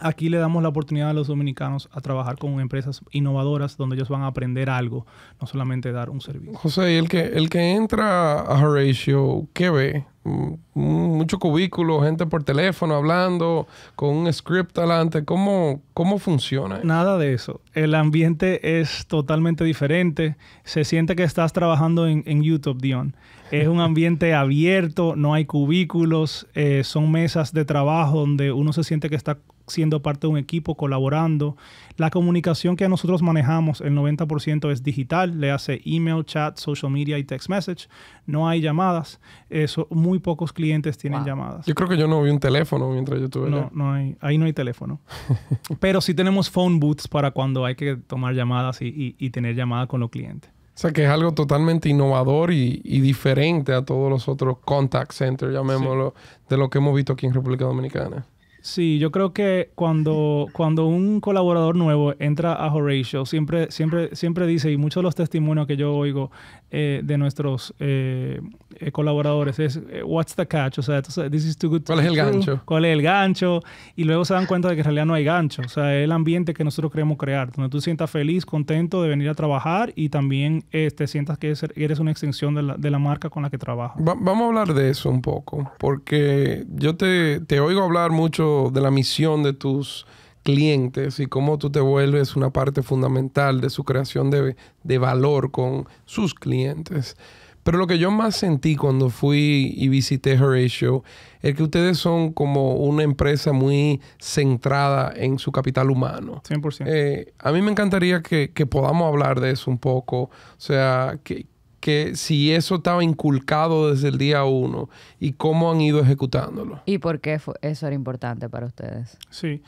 Aquí le damos la oportunidad a los dominicanos a trabajar con empresas innovadoras donde ellos van a aprender algo, no solamente dar un servicio. José, y el que, el que entra a Horatio, ¿qué ve? Mm, mucho cubículo, gente por teléfono hablando, con un script adelante. ¿Cómo, funciona? Nada de eso. El ambiente es totalmente diferente. Se siente que estás trabajando en, YouTube, Dion. Es un ambiente abierto, no hay cubículos, eh, son mesas de trabajo donde uno se siente que está siendo parte de un equipo, colaborando. La comunicación que nosotros manejamos, el 90% es digital, le hace email, chat, social media y text message. No hay llamadas. Eso, muy pocos clientes tienen llamadas. Yo creo que yo no vi un teléfono mientras yo estuve. No, no hay, ahí no hay teléfono. Pero sí tenemos phone booths para cuando hay que tomar llamadas y, tener llamadas con los clientes. O sea, que es algo totalmente innovador y, diferente a todos los otros contact centers, llamémoslo, de lo que hemos visto aquí en República Dominicana. Sí, yo creo que cuando, cuando un colaborador nuevo entra a Horatio, siempre, siempre, siempre dice, y muchos de los testimonios que yo oigo eh, de nuestros eh, eh, colaboradores es what's the catch, o sea, this is too good to ¿Cuál es el gancho? ¿Cuál es el gancho? Y luego se dan cuenta de que en realidad no hay gancho, o sea, es el ambiente que nosotros queremos crear, donde tú sientas feliz, contento de venir a trabajar y también te sientas que eres una extensión de la, marca con la que trabajas. vamos a hablar de eso un poco, porque yo te, te oigo hablar mucho de la misión de tus clientes y cómo tú te vuelves una parte fundamental de su creación de, valor con sus clientes. Pero lo que yo más sentí cuando fui y visité Horatio es que ustedes son como una empresa muy centrada en su capital humano. 100%. Eh, a mí me encantaría que, podamos hablar de eso un poco. O sea, que, que si eso estaba inculcado desde el día uno y cómo han ido ejecutándolo. ¿Y por qué eso era importante para ustedes? Sí.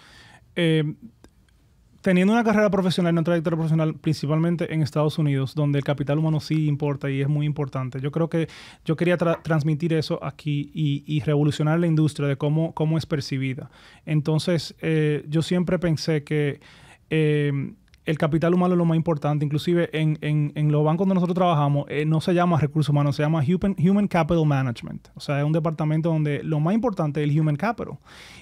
Eh, teniendo una carrera profesional, una trayectoria profesional, principalmente en Estados Unidos, donde el capital humano sí importa y es muy importante, yo creo que yo quería transmitir eso aquí y, revolucionar la industria de cómo, cómo es percibida. Entonces, eh, yo siempre pensé que... Eh, el capital humano es lo más importante. Inclusive en, los bancos donde nosotros trabajamos no se llama recursos humanos, se llama human, Capital Management. O sea, es un departamento donde lo más importante es el Human Capital.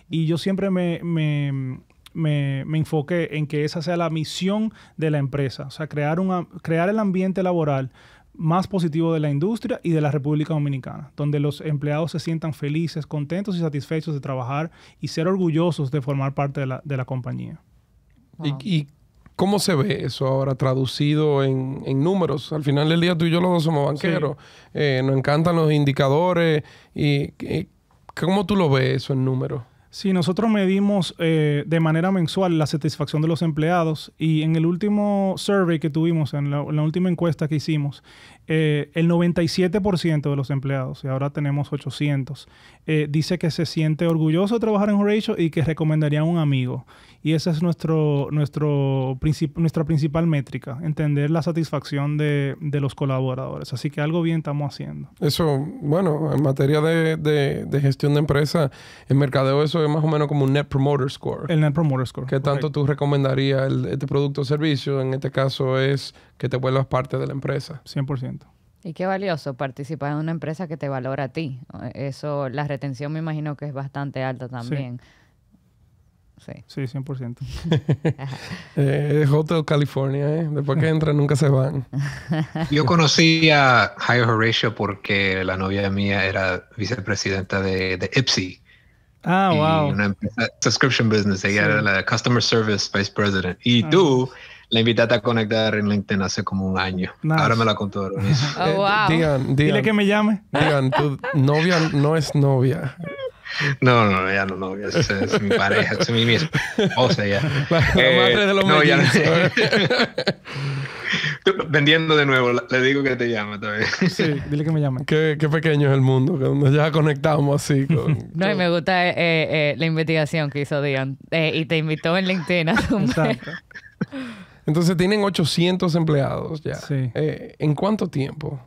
Y yo siempre me me, enfoqué en que esa sea la misión de la empresa, o sea, crear, crear el ambiente laboral más positivo de la industria y de la República Dominicana, donde los empleados se sientan felices, contentos y satisfechos de trabajar y ser orgullosos de formar parte de la, compañía. ¿Y, cómo se ve eso ahora traducido en, números? Al final del día tú y yo los dos somos banqueros, eh, nos encantan los indicadores y, eh, ¿cómo tú lo ves eso en números? Sí, nosotros medimos eh, de manera mensual la satisfacción de los empleados y en el último survey que tuvimos, en la, última encuesta que hicimos, eh, el 97% de los empleados, y ahora tenemos 800, eh, dice que se siente orgulloso de trabajar en Horatio y que recomendaría a un amigo. Y esa es nuestro, nuestro nuestra principal métrica, entender la satisfacción de, los colaboradores. Así que algo bien estamos haciendo. Eso, bueno, en materia de, gestión de empresa, en mercadeo eso es más o menos como un Net Promoter Score. El Net Promoter Score. ¿Qué tanto tú recomendarías este producto o servicio? En este caso es que te vuelvas parte de la empresa. 100%. Y qué valioso participar en una empresa que te valora a ti. Eso, la retención me imagino que es bastante alta también. Sí, sí 100%. eh, Hotel California, ¿eh? Después que entran nunca se van. Yo conocí a Jairo Horatio porque la novia mía era vicepresidenta de, de Ipsy. Ah, y wow. Una empresa, subscription business. Ella era la Customer Service Vice President. Y ah. tú la invitaste a conectar en LinkedIn hace como un año. Ahora me la contó. Oh, eh, wow. Dile que me llame. Digan, tu novia no es novia. No, no, ya no, no. Es, es mi pareja, es mi, O sea, ya. La, madre eh, de los no, ya no. Vendiendo de nuevo, le digo que te llama todavía. Sí, dile que me llame. Qué, pequeño es el mundo, que ya conectamos así. Con, No, y me gusta eh, eh, la investigación que hizo Dion. y te invitó en LinkedIn a Exacto. Entonces tienen 800 empleados ya. Sí. ¿En cuánto tiempo?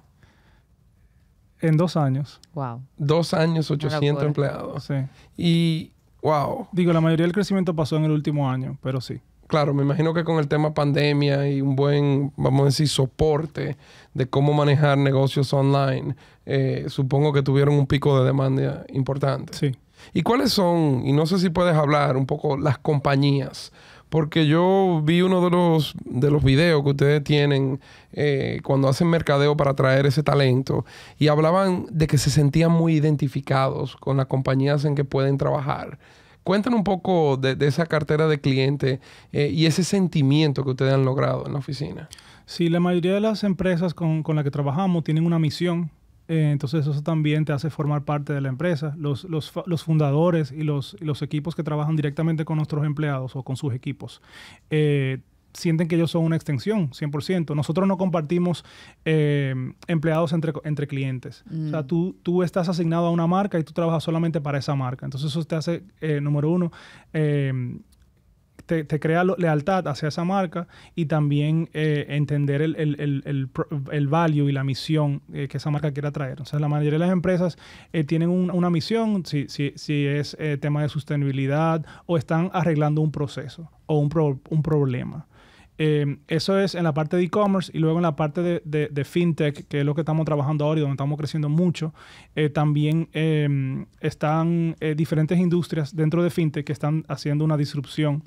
en dos años. Wow. Dos años, 800 empleados. Sí. Y, wow. Digo, la mayoría del crecimiento pasó en el último año, pero sí. Claro, me imagino que con el tema pandemia y un buen, vamos a decir, soporte de cómo manejar negocios online, eh, supongo que tuvieron un pico de demanda importante. Sí. ¿Y cuáles son, y no sé si puedes hablar un poco, las compañías? porque yo vi uno de los, de los videos que ustedes tienen eh, cuando hacen mercadeo para traer ese talento y hablaban de que se sentían muy identificados con las compañías en que pueden trabajar. Cuéntanos un poco de, esa cartera de cliente eh, y ese sentimiento que ustedes han logrado en la oficina. Sí, la mayoría de las empresas con, con las que trabajamos tienen una misión eh, entonces eso también te hace formar parte de la empresa. Los, los, los fundadores y los, los, equipos que trabajan directamente con nuestros empleados o con sus equipos. Eh, sienten que ellos son una extensión, 100%. Nosotros no compartimos eh, empleados entre, entre clientes. O sea, mm. tú, tú estás asignado a una marca y tú trabajas solamente para esa marca. Entonces eso te hace, número uno, eh, te, crea lealtad hacia esa marca y también eh, entender el, el, value y la misión eh, que esa marca quiera traer. O sea, la mayoría de las empresas eh, tienen una misión, si, si, es tema de sostenibilidad o están arreglando un proceso o un, problema. eso es en la parte de e-commerce y luego en la parte de, fintech, que es lo que estamos trabajando ahora y donde estamos creciendo mucho, también están diferentes industrias dentro de fintech que están haciendo una disrupción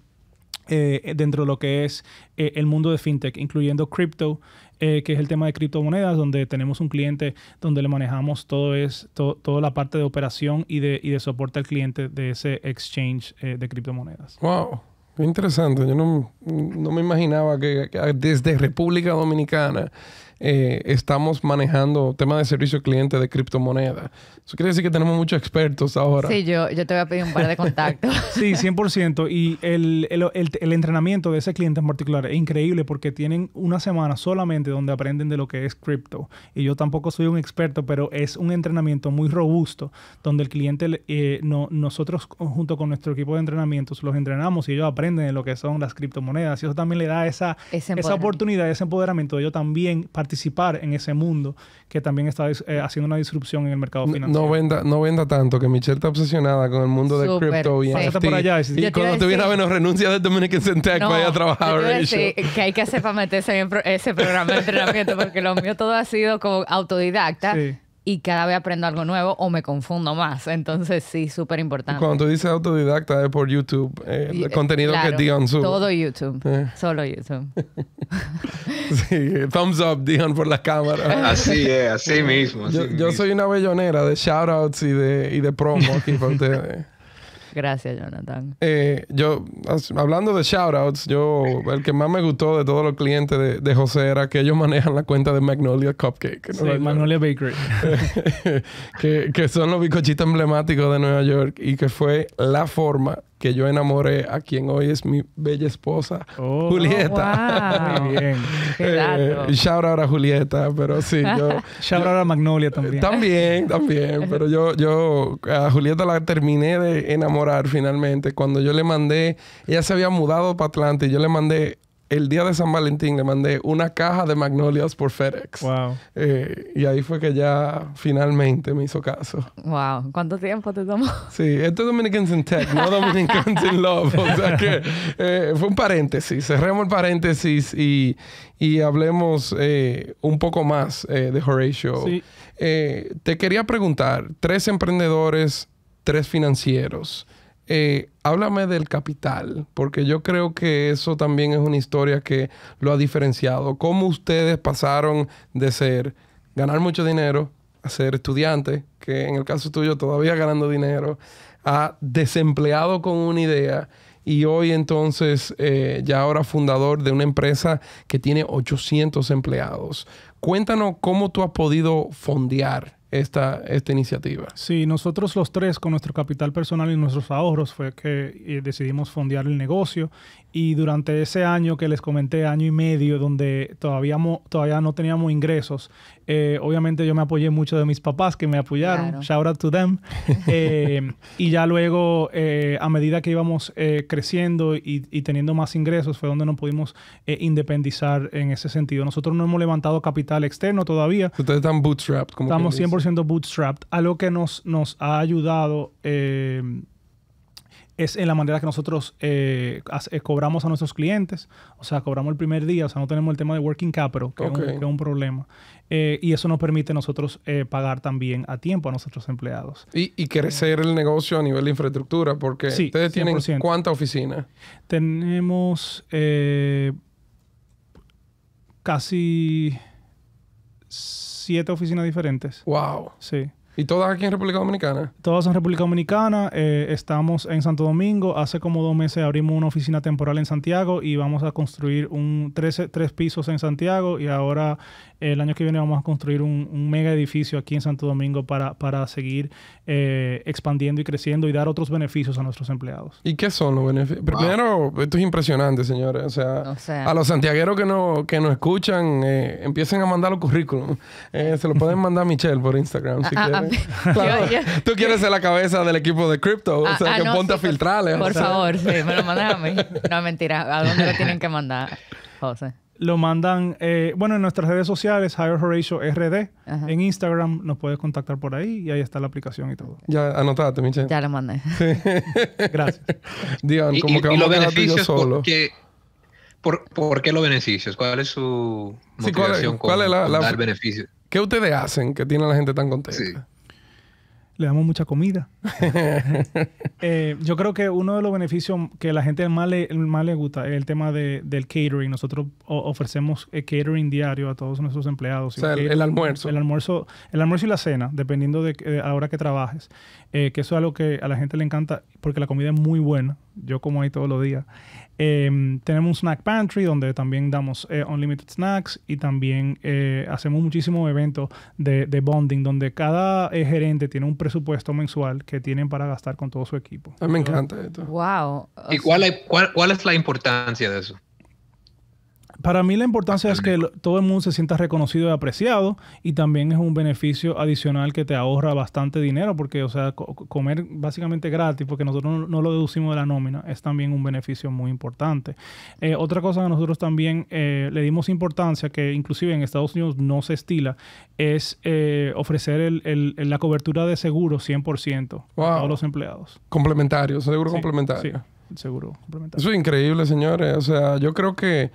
eh, dentro de lo que es eh, el mundo de fintech, incluyendo cripto, eh, que es el tema de criptomonedas, donde tenemos un cliente donde le manejamos todo es, toda la parte de operación y de, de soporte al cliente de ese exchange de criptomonedas. ¡Wow! Qué interesante. Yo no, me imaginaba que desde República Dominicana eh, estamos manejando temas de servicio al cliente de criptomonedas. Eso quiere decir que tenemos muchos expertos ahora. Sí, yo, te voy a pedir un par de contactos. sí, 100%. Y el, el, el, entrenamiento de ese cliente en particular es increíble porque tienen una semana solamente donde aprenden de lo que es cripto. Y yo tampoco soy un experto, pero es un entrenamiento muy robusto donde el cliente, eh, no, nosotros junto con nuestro equipo de entrenamientos los entrenamos y ellos aprenden de lo que son las criptomonedas. Y eso también le da esa, esa oportunidad, ese empoderamiento de ellos también participar en ese mundo que también está eh, haciendo una disrupción en el mercado financiero. No venda, no venda tanto, que Michelle está obsesionada con el mundo de cripto y NFT. y, cuando te viene a ver, renuncia de Dominican Centec vaya a trabajar. que hay que hacer para meterse en ese programa de entrenamiento, porque lo mío todo ha sido como autodidacta. Sí y cada vez aprendo algo nuevo o me confundo más. Entonces, sí, súper importante. Cuando tú dices autodidacta es por YouTube, el eh, eh, contenido que Dion sube. Todo YouTube, solo YouTube. sí, thumbs up, Dion, por la cámara. Así es, así mismo. yo, soy una bellonera de shoutouts y de, y de promo aquí para ustedes. Gracias, Jonathan. Eh, yo, hablando de shoutouts, yo, el que más me gustó de todos los clientes de, José era que ellos manejan la cuenta de Magnolia Cupcake. Sí, Magnolia Bakery. que, que son los bizcochitos emblemáticos de Nueva York y que fue la forma que yo enamoré a quien hoy es mi bella esposa, oh, Julieta. Muy bien. Eh, shout out a Julieta, pero sí, yo. shout out Magnolia también. También, también. pero yo, yo a Julieta la terminé de enamorar finalmente. Cuando yo le mandé, ella se había mudado para Atlanta y yo le mandé el día de San Valentín le mandé una caja de magnolias por FedEx. Wow. Eh, y ahí fue que ya finalmente me hizo caso. Wow. ¿Cuánto tiempo te tomó? Sí, esto es Dominicans in Tech, no Dominicans in Love. O sea que eh, fue un paréntesis. Cerremos el paréntesis y, hablemos eh, un poco más de Horatio. Sí. te quería preguntar, tres emprendedores, tres financieros. Eh, háblame del capital, porque yo creo que eso también es una historia que lo ha diferenciado. ¿Cómo ustedes pasaron de ser ganar mucho dinero a ser estudiante, que en el caso tuyo todavía ganando dinero, a desempleado con una idea y hoy entonces eh, ya ahora fundador de una empresa que tiene 800 empleados? Cuéntanos cómo tú has podido fondear esta, esta iniciativa? Sí, nosotros los tres con nuestro capital personal y nuestros ahorros fue que eh, decidimos fondear el negocio y durante ese año que les comenté, año y medio, donde todavía, todavía no teníamos ingresos, eh, obviamente yo me apoyé mucho de mis papás que me apoyaron. Shout out to them. Eh, y ya luego, eh, a medida que íbamos creciendo y, teniendo más ingresos, fue donde nos pudimos independizar en ese sentido. Nosotros no hemos levantado capital externo todavía. Ustedes están bootstrapped. Estamos 100% bootstrapped. Algo que nos, nos ha ayudado es en la manera que nosotros eh, eh, cobramos a nuestros clientes. O sea, cobramos el primer día, o sea, no tenemos el tema de working capital, que, es, un, que es, un, problema. Eh, y eso nos permite nosotros pagar también a tiempo a nuestros empleados. Y, crecer el negocio a nivel de infraestructura, porque ustedes tienen cuánta oficina? Tenemos casi siete oficinas diferentes. ¡Wow! Sí. ¿Y todas aquí en República Dominicana? Todas en República Dominicana. Eh, estamos en Santo Domingo. Hace como dos meses abrimos una oficina temporal en Santiago y vamos a construir un tres, tres pisos en Santiago. Y ahora eh, el año que viene vamos a construir un, mega edificio aquí en Santo Domingo para, para seguir eh, expandiendo y creciendo y dar otros beneficios a nuestros empleados. ¿Y qué son los beneficios? Primero, esto es impresionante, señores. O sea, a los santiagueros que no, que nos escuchan, empiecen a mandar los currículum. se lo pueden mandar a Michelle por Instagram si quieren. Tú quieres ser la cabeza del equipo de crypto, ah, ah, ¿eh? o sea, que ponte a filtrarle. Por, favor, sí, me lo mandan a mí. No, mentira. ¿A dónde lo tienen que mandar, José? Lo mandan, eh, bueno, en nuestras redes sociales, Higher Horatio RD. En Instagram nos puedes contactar por ahí y ahí está la aplicación y todo. Ya anotaste, Michelle. Ya lo mandé. Gracias. Dion, como que vamos vamos a yo solo. ¿Por, ¿Por, qué los beneficios? ¿Cuál es su motivación ¿cuál es, la, dar beneficios? ¿Qué ustedes hacen que tiene a la gente tan contenta? le damos mucha comida. Eh, yo creo que uno de los beneficios que a la gente más le, más le gusta es el tema de, del catering. Nosotros ofrecemos eh, catering diario a todos nuestros empleados. el, almuerzo. El almuerzo, el almuerzo y la cena, dependiendo de, de eh, ahora que trabajes. que eso es algo que a la gente le encanta porque la comida es muy buena yo como ahí todos los días. Em, tenemos un snack pantry donde también damos eh, unlimited snacks y también eh, hacemos muchísimos eventos de, bonding donde cada eh, gerente tiene un presupuesto mensual que tienen para gastar con todo su equipo. me encanta esto. Wow. ¿Y cuál, es la importancia de eso? para mí la importancia es que todo el mundo se sienta reconocido y apreciado y también es un beneficio adicional que te ahorra bastante dinero porque, o sea, comer básicamente gratis porque nosotros no, lo deducimos de la nómina es también un beneficio muy importante. Eh, otra cosa que nosotros también eh, le dimos importancia que inclusive en Estados Unidos no se estila es eh, ofrecer la cobertura de seguro 100% a todos los empleados. Complementario, seguro complementario. Sí, seguro complementario. Eso es increíble, señores. O sea, yo creo que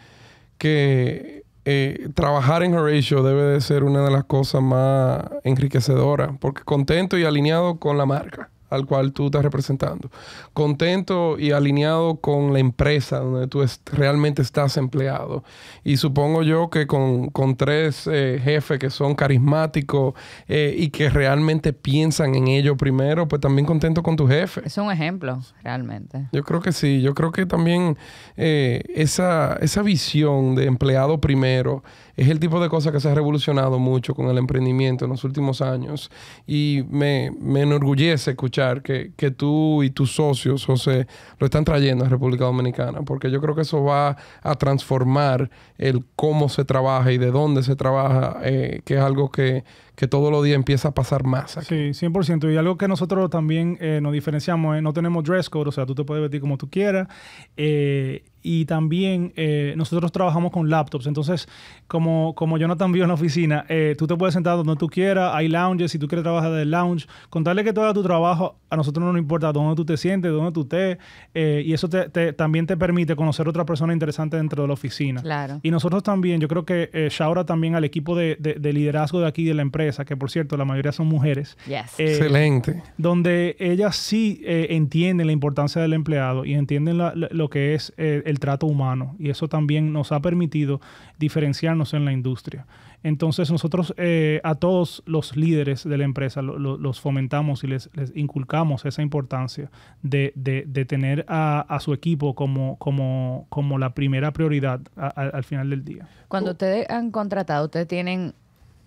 que eh, trabajar en Horatio debe de ser una de las cosas más enriquecedoras, porque contento y alineado con la marca al cual tú estás representando. Contento y alineado con la empresa donde tú realmente estás empleado. Y supongo yo que con, tres eh, jefes que son carismáticos eh, y que realmente piensan en ello primero, pues también contento con tu jefe. Es un ejemplo, realmente. Yo creo que sí. Yo creo que también eh, esa, esa visión de empleado primero es el tipo de cosa que se ha revolucionado mucho con el emprendimiento en los últimos años y me, enorgullece escuchar que, tú y tus socios, José, lo están trayendo a República Dominicana, porque yo creo que eso va a transformar el cómo se trabaja y de dónde se trabaja, eh, que es algo que, que todos los días empieza a pasar más. Sí, 100%. Y algo que nosotros también eh, nos diferenciamos no tenemos dress code, o sea, tú te puedes vestir como tú quieras. Eh, y también eh, nosotros trabajamos con laptops. Entonces, como, como tan vio en la oficina, eh, tú te puedes sentar donde tú quieras, hay lounges, si tú quieres trabajar del lounge, contarle que todo tu trabajo, a nosotros no nos importa dónde tú te sientes, dónde tú estés, eh, y eso también te permite conocer a otra persona interesante dentro de la oficina. Claro. Y nosotros también, yo creo que Shaura también al equipo de, liderazgo de aquí de la empresa, que por cierto, la mayoría son mujeres. Excelente. Donde ellas sí entienden la importancia del empleado y entienden lo que es el trato humano y eso también nos ha permitido diferenciarnos en la industria. Entonces nosotros eh, a todos los líderes de la empresa los fomentamos y les, inculcamos esa importancia de, tener a, su equipo como, como, como la primera prioridad al final del día. Cuando ustedes han contratado, ustedes tienen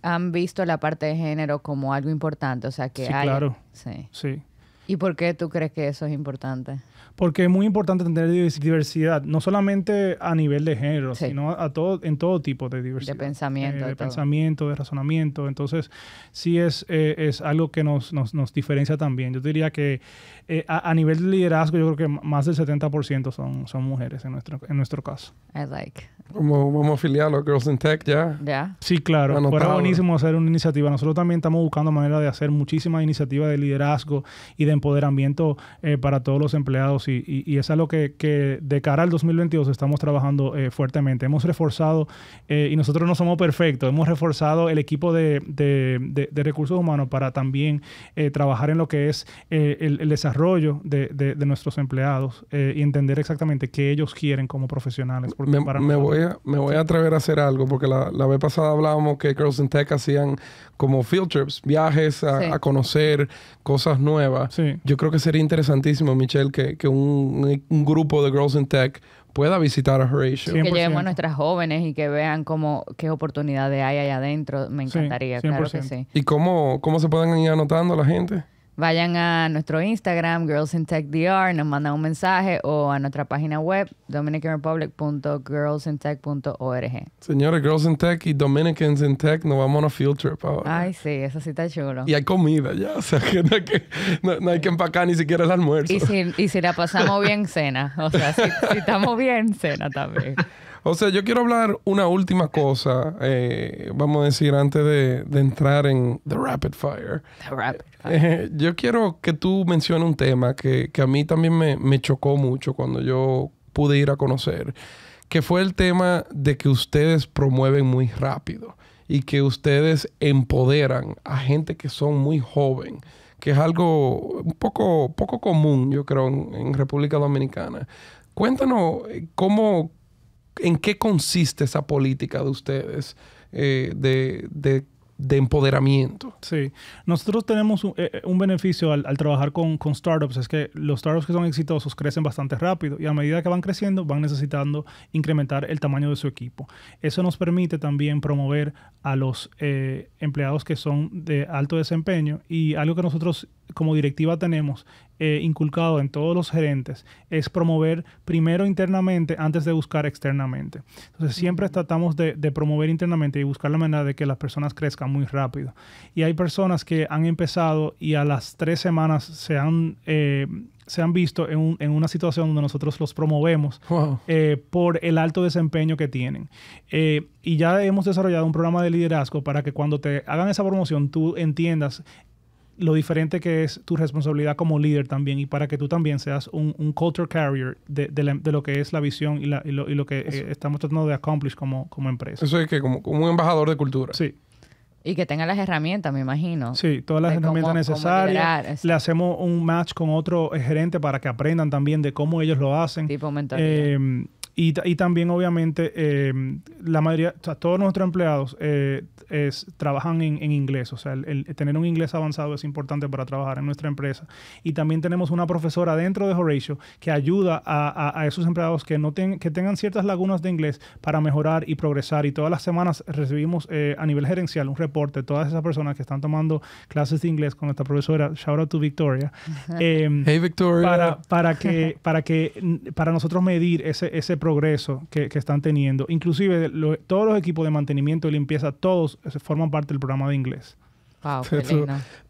han visto la parte de género como algo importante, o sea que sí, Claro. Sí. sí. ¿Y por qué tú crees que eso es importante? porque es muy importante tener diversidad, no solamente a nivel de género, sino a, todo, en todo tipo de diversidad. De pensamiento. Eh, de pensamiento, de razonamiento. Entonces, sí es, eh, es algo que nos, nos, nos, diferencia también. Yo diría que eh, a, nivel de liderazgo, yo creo que más del 70% son, son mujeres en nuestro, en nuestro caso. I like. Como, filial o Girls in Tech ya. Sí, claro. Anotado. Fuera buenísimo hacer una iniciativa. Nosotros también estamos buscando maneras de hacer muchísimas iniciativas de liderazgo y de empoderamiento para todos los empleados y, es algo que, que, de cara al 2022 estamos trabajando eh, fuertemente. Hemos reforzado, eh, y nosotros no somos perfectos, hemos reforzado el equipo de, recursos humanos para también eh, trabajar en lo que es el, desarrollo de, nuestros empleados y entender exactamente qué ellos quieren como profesionales. me, voy a, me voy a atrever a hacer algo porque la, vez pasada hablábamos que Girls in Tech hacían como field trips, viajes a, conocer cosas nuevas. Yo creo que sería interesantísimo, Michelle, que un, grupo de Girls in Tech pueda visitar a Horatio. Que lleguemos a nuestras jóvenes y que vean cómo, qué oportunidades hay allá adentro. Me encantaría, claro que sí. ¿Y cómo, cómo se pueden ir anotando la gente? vayan a nuestro Instagram, Girls in Tech DR, nos mandan un mensaje o a nuestra página web, dominicanrepublic.girlsintech.org. Señores, Girls in Tech y Dominicans in Tech, nos vamos a una field trip ahora. Ay, sí, eso sí está chulo. Y hay comida ya, o sea, que no hay que, no, hay que empacar ni siquiera el almuerzo. Y si, y la pasamos bien, cena. O sea, si estamos bien, cena también. O sea, yo quiero hablar una última cosa, eh, vamos a decir, antes de, entrar en The Rapid Fire. The Rapid eh, Fire. Eh, yo quiero que tú menciones un tema que, a mí también me, chocó mucho cuando yo pude ir a conocer, que fue el tema de que ustedes promueven muy rápido y que ustedes empoderan a gente que son muy joven que es algo un poco, poco común, yo creo, en República Dominicana. Cuéntanos cómo, ¿En qué consiste esa política de ustedes eh, de, de, empoderamiento? Sí, nosotros tenemos un, eh, eh, beneficio al, trabajar con, startups, es que los startups que son exitosos crecen bastante rápido y a medida que van creciendo van necesitando incrementar el tamaño de su equipo. Eso nos permite también promover a los empleados que son de alto desempeño y algo que nosotros como directiva tenemos eh, inculcado en todos los gerentes es promover primero internamente antes de buscar externamente. Entonces siempre tratamos de, promover internamente y buscar la manera de que las personas crezcan muy rápido. Y hay personas que han empezado y a las tres semanas se han... Eh, se han visto en, una situación donde nosotros los promovemos eh, por el alto desempeño que tienen. y ya hemos desarrollado un programa de liderazgo para que cuando te hagan esa promoción tú entiendas lo diferente que es tu responsabilidad como líder también y para que tú también seas un, culture carrier de, lo que es la visión y, la, y, lo, y lo, que eh, estamos tratando de accomplish como, como empresa. Eso es que como, un embajador de cultura. Sí. Y que tenga las herramientas, me imagino. Sí, todas las herramientas necesarias. Le hacemos un match con otro gerente para que aprendan también de cómo ellos lo hacen. Tipo mentoría. Em, y, también, obviamente, em, la mayoría, o todos nuestros empleados eh, es, trabajan en, inglés. O sea, el, tener un inglés avanzado es importante para trabajar en nuestra empresa. Y también tenemos una profesora dentro de Horatio que ayuda a, esos empleados que, no que tengan ciertas lagunas de inglés para mejorar y progresar. Y todas las semanas recibimos eh, a nivel gerencial un reporte de todas esas personas que están tomando clases de inglés con nuestra profesora. Shout out to Victoria. hey, Victoria. Em, para, para, que, para, que, para nosotros medir ese, ese progreso que, están teniendo. Inclusive todos los equipos de mantenimiento y limpieza, todos forman parte del programa de inglés. Wow, esto,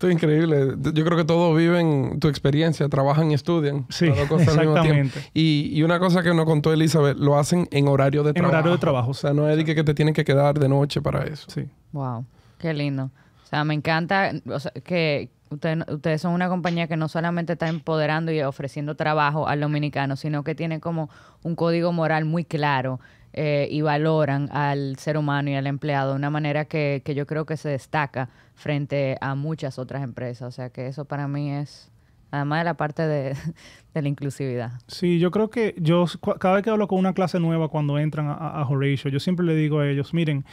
es increíble. Yo creo que todos viven tu experiencia, trabajan y estudian. Sí, exactamente. Y, una cosa que nos contó Elizabeth, lo hacen en horario de trabajo. En horario de trabajo. O sea, no es de que te tienen que quedar de noche para eso. Sí. Wow, qué lindo. O sea, me encanta o sea, que ustedes son una compañía que no solamente está empoderando y ofreciendo trabajo al dominicano, sino que tiene como un código moral muy claro eh, y valoran al ser humano y al empleado de una manera que, que yo creo que se destaca frente a muchas otras empresas. O sea, que eso para mí es además de la parte de, la inclusividad. Sí, yo creo que yo cada vez que hablo con una clase nueva cuando entran a, a, Horatio, yo siempre le digo a ellos, miren,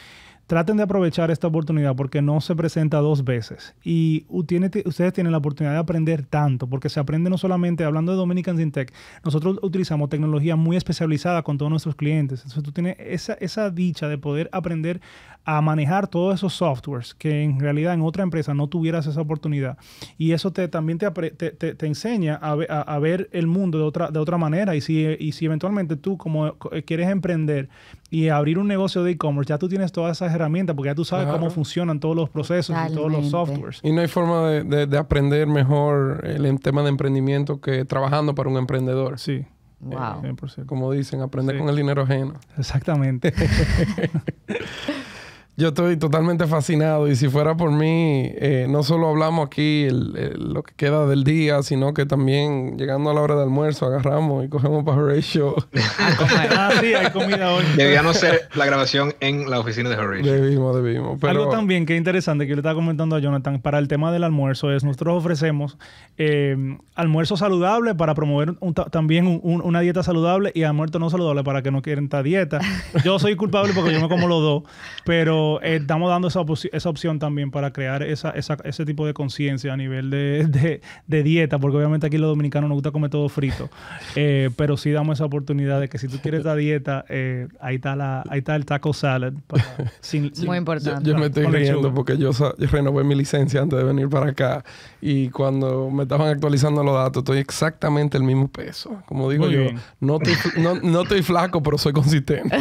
traten de aprovechar esta oportunidad porque no se presenta dos veces. Y ustedes tienen la oportunidad de aprender tanto, porque se aprende no solamente hablando de Dominican Tech. nosotros utilizamos tecnología muy especializada con todos nuestros clientes. Entonces tú tienes esa, dicha de poder aprender a manejar todos esos softwares que en realidad en otra empresa no tuvieras esa oportunidad. Y eso te, también te, enseña a, ver el mundo de otra, de otra manera. Y si, y si eventualmente tú como eh, eh, quieres emprender y abrir un negocio de e-commerce, ya tú tienes todas esas herramientas porque ya tú sabes cómo funcionan todos los procesos y todos los softwares. Y no hay forma de, aprender mejor el em, tema de emprendimiento que trabajando para un emprendedor. Sí. Wow. Eh, como dicen, aprender con el dinero ajeno. Exactamente. Yo estoy totalmente fascinado y si fuera por mí, eh, no solo hablamos aquí lo que queda del día, sino que también llegando a la hora de almuerzo agarramos y cogemos para Horatio. ah, sí, hay comida hoy. la grabación en la oficina de Horatio. Debimos, debimos. Pero... Algo también que es interesante que yo le estaba comentando a Jonathan para el tema del almuerzo es nosotros ofrecemos eh, almuerzo saludable para promover también una dieta saludable y almuerzo no saludable para que no quieran esta dieta. Yo soy culpable porque yo me como los dos, pero eh, estamos dando esa, esa, opción también para crear esa, ese tipo de conciencia a nivel de, dieta, porque obviamente aquí los dominicanos nos gusta comer todo frito, eh, pero sí damos esa oportunidad de que si tú quieres la dieta, eh, ahí, está la, ahí está el taco salad. Muy importante. Yo, me estoy riendo porque yo, renové mi licencia antes de venir para acá y cuando me estaban actualizando los datos, estoy exactamente el mismo peso. Como digo yo, no no estoy flaco, pero soy consistente.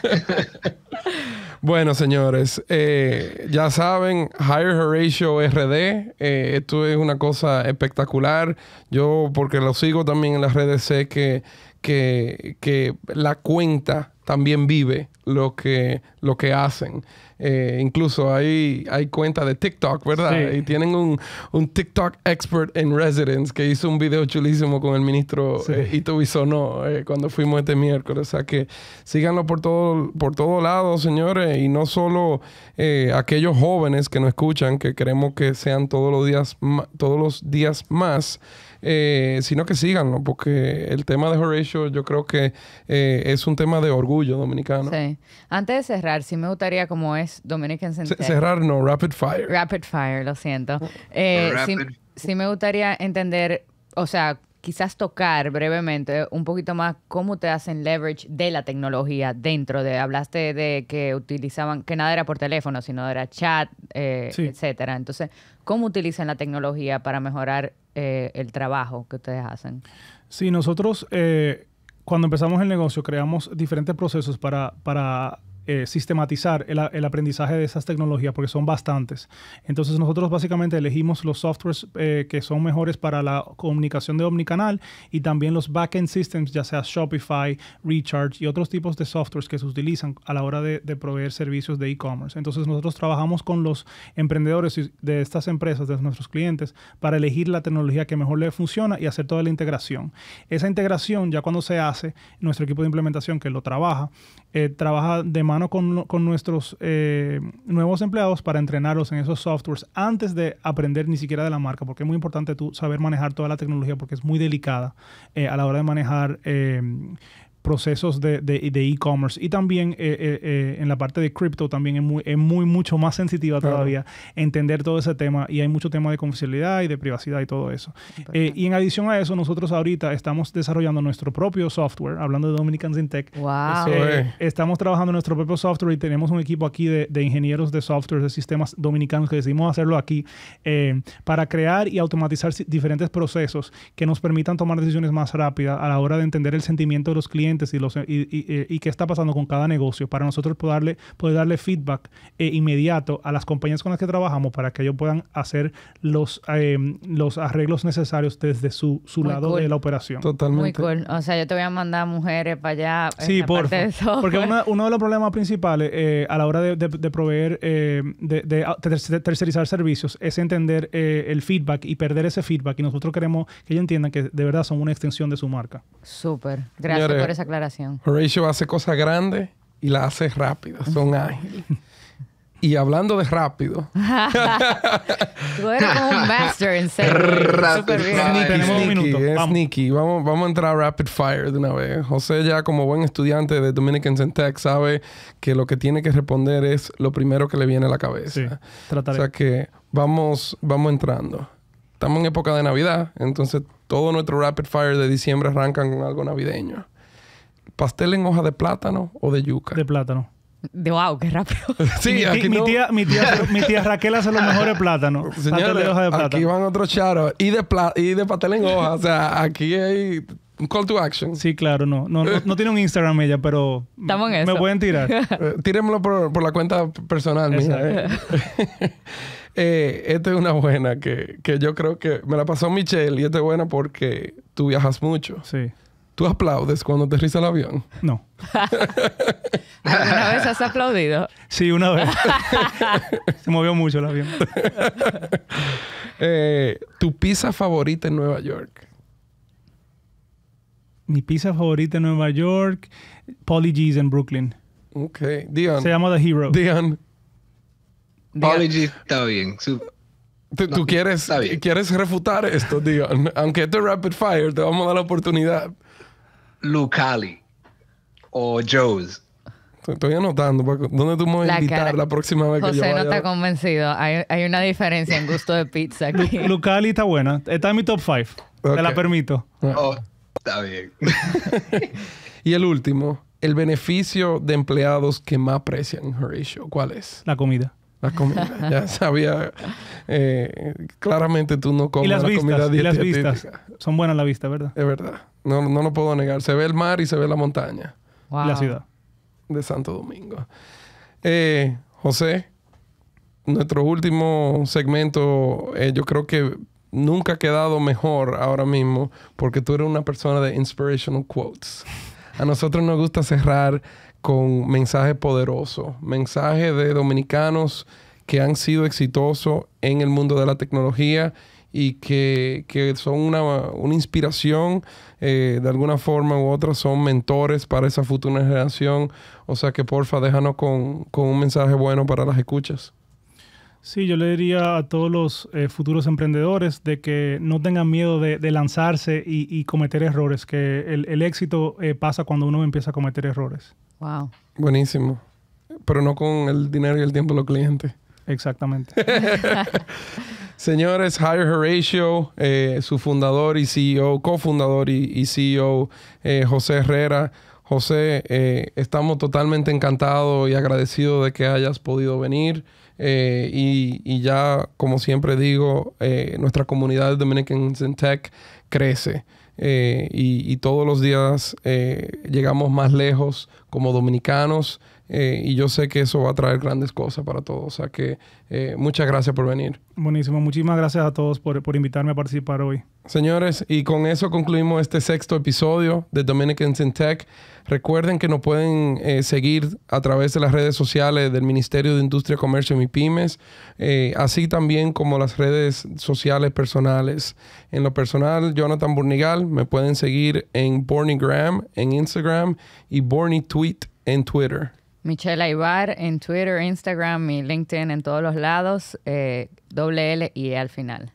Bueno, señores, eh, ya saben, Higher Ratio RD, eh, esto es una cosa espectacular. Yo, porque lo sigo también en las redes, sé que, que, que la cuenta también vive lo que, lo que hacen. Eh, incluso hay, hay cuenta de TikTok, ¿verdad? Y tienen un, TikTok expert in residence que hizo un video chulísimo con el ministro sí. Eh, eh, cuando fuimos este miércoles. O sea que síganlo por todo, por lado, señores, y no solo aquellos jóvenes que nos escuchan, que queremos que sean todos los días, todos los días más eh, sino que síganlo, porque el tema de Horatio yo creo que eh, es un tema de orgullo dominicano. Sí. Antes de cerrar, sí me gustaría, como es Dominican en cerrar, no, Rapid Fire. Rapid Fire, lo siento. Oh, eh, sí, me gustaría entender, o sea, quizás tocar brevemente un poquito más cómo te hacen leverage de la tecnología dentro de, hablaste de que utilizaban, que nada era por teléfono, sino era chat, eh, etcétera. Entonces, ¿cómo utilizan la tecnología para mejorar eh, el trabajo que ustedes hacen? Sí, nosotros eh, cuando empezamos el negocio creamos diferentes procesos para, para eh, sistematizar el, aprendizaje de esas tecnologías porque son bastantes. Entonces nosotros básicamente elegimos los softwares eh, que son mejores para la comunicación de omnicanal y también los backend systems, ya sea Shopify, Recharge y otros tipos de softwares que se utilizan a la hora de, de proveer servicios de e-commerce. Entonces nosotros trabajamos con los emprendedores de estas empresas, de nuestros clientes, para elegir la tecnología que mejor les funciona y hacer toda la integración. Esa integración ya cuando se hace, nuestro equipo de implementación que lo trabaja, eh, trabaja de mano con, nuestros eh, nuevos empleados para entrenarlos en esos softwares antes de aprender ni siquiera de la marca, porque es muy importante tú saber manejar toda la tecnología porque es muy delicada eh, a la hora de manejar procesos de e-commerce. y también eh, eh, eh, en la parte de cripto también es muy, es muy, mucho más sensitiva todavía entender todo ese tema y hay mucho tema de confidencialidad y de privacidad y todo eso. y en adición a eso, nosotros ahorita estamos desarrollando nuestro propio software, hablando de Dominicans in Tech. Wow. Este, estamos trabajando en nuestro propio software y tenemos un equipo aquí de, de ingenieros de software, de sistemas dominicanos que decidimos hacerlo aquí para crear y automatizar diferentes procesos que nos permitan tomar decisiones más rápidas a la hora de entender el sentimiento de los clientes eh, y, qué está pasando con cada negocio para nosotros poder darle, poder darle feedback eh, inmediato a las compañías con las que trabajamos para que ellos puedan hacer los, eh, los arreglos necesarios desde su, lado de la operación. Totalmente. Muy cool. O sea, yo te voy a mandar mujeres para allá. Sí, por Porque uno, de los problemas principales a la hora de, proveer, de, ah, tercerizar servicios es entender el feedback y perder ese feedback. Y nosotros queremos que ellos entiendan que de verdad son una extensión de su marca. Súper. Gracias por esa aclaración. Horatio hace cosas grandes y las hace rápidas, son ágiles. Y hablando de rápido. Tú eres un master en serio. super Sneaky, vamos. Vamos, a entrar a rapid fire de una vez. José ya como buen estudiante de Dominican Tech sabe que lo que tiene que responder es lo primero que le viene a la cabeza. O sea que vamos, vamos entrando. Estamos en época de Navidad, entonces todo nuestro rapid fire de diciembre arrancan con algo navideño pastel en hoja de plátano o de yuca. De plátano. De wow, qué rápido. sí, mi, aquí mi, tía, mi, tía, Raquel hace los mejores plátanos. Señores, de hoja de plátano. Aquí van otros charos y de, y de pastel en hoja. o sea, aquí hay un call to action. Sí, claro, no. No, no, no tiene un Instagram ella, pero Estamos en me pueden tirar. Eh, Tíremelo por, por, la cuenta personal mía. Eh. eh. esta es una buena que, que yo creo que me la pasó Michelle y esta es buena porque tú viajas mucho. Sí. ¿Tú aplaudes cuando te risa el avión? No. ¿Alguna vez has aplaudido? Sí, una vez. Se movió mucho el avión. Eh, ¿Tu pizza favorita en Nueva York? Mi pizza favorita en Nueva York, Polly en Brooklyn. Ok. Dion. Se llama The Hero. Dion. Polly está bien. Tú, quieres, quieres refutar esto, Dion. Aunque es rapid fire, te vamos a dar la oportunidad. Lucali o Joe's. Estoy anotando, ¿Dónde tú me vas a invitar la próxima vez que yo vaya? no está convencido. Hay, una diferencia en gusto de pizza aquí. Lucali está buena. Está en mi top 5. Te la permito. Ah. Oh, está bien. y el último, el beneficio de empleados que más aprecian Horatio. ¿Cuál es? La comida. La comida. Ya sabía. Eh, claramente tú no comes la vistas? comida ¿Y las vistas. Son buenas la vista, ¿verdad? Es verdad. No, no lo puedo negar. Se ve el mar y se ve la montaña. La ciudad. De Santo Domingo. Eh, José, nuestro último segmento, eh, yo creo que nunca ha quedado mejor ahora mismo porque tú eres una persona de inspirational quotes. A nosotros nos gusta cerrar con mensaje poderoso, mensaje de dominicanos que han sido exitosos en el mundo de la tecnología y que, son una, inspiración, eh, de alguna forma u otra, son mentores para esa futura generación. O sea que porfa, déjanos con, un mensaje bueno para las escuchas. Sí, yo le diría a todos los eh, futuros emprendedores de que no tengan miedo de, lanzarse y, cometer errores, que el, éxito eh, pasa cuando uno empieza a cometer errores. Wow. Buenísimo. Pero no con el dinero y el tiempo de los clientes. Exactamente. Señores, Hire Horatio, eh, su fundador y CEO, cofundador y, CEO, eh, José Herrera. José, eh, estamos totalmente encantados y agradecidos de que hayas podido venir. y, ya, como siempre digo, nuestra comunidad de Dominicans in Tech crece. y, todos los días llegamos más lejos como dominicanos eh, y yo sé que eso va a traer grandes cosas para todos. O sea que eh, muchas gracias por venir. Buenísimo, muchísimas gracias a todos por, invitarme a participar hoy. Señores, y con eso concluimos este sexto episodio de Dominicans in Tech. Recuerden que nos pueden eh, seguir a través de las redes sociales del Ministerio de Industria, Comercio y MIPIMES, así también como las redes sociales personales. En lo personal, Jonathan Burnigal, me pueden seguir en Bornigram en Instagram y Borny Tweet en Twitter. Michelle Ibar en Twitter, Instagram y LinkedIn en todos los lados. Eh, doble L y e al final.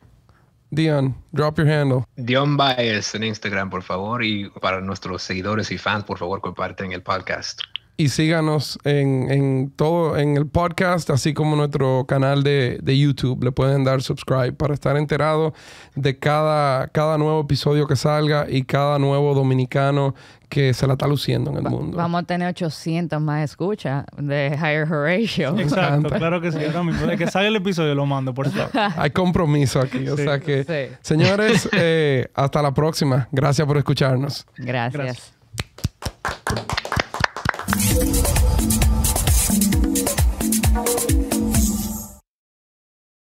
Dion, drop your handle. Dion Baez en Instagram, por favor. Y para nuestros seguidores y fans, por favor, comparten el podcast y síganos en, todo, en el podcast, así como nuestro canal de, YouTube. Le pueden dar subscribe para estar enterado de cada, cada nuevo episodio que salga y cada nuevo dominicano que se la está luciendo en el mundo. Vamos a tener 800 más escuchas de Higher Horatio. Exacto, claro que sí. que salga el episodio lo mando, por favor. Hay compromiso aquí. O sea que, señores, eh, hasta la próxima. Gracias por escucharnos. Gracias. Thank you.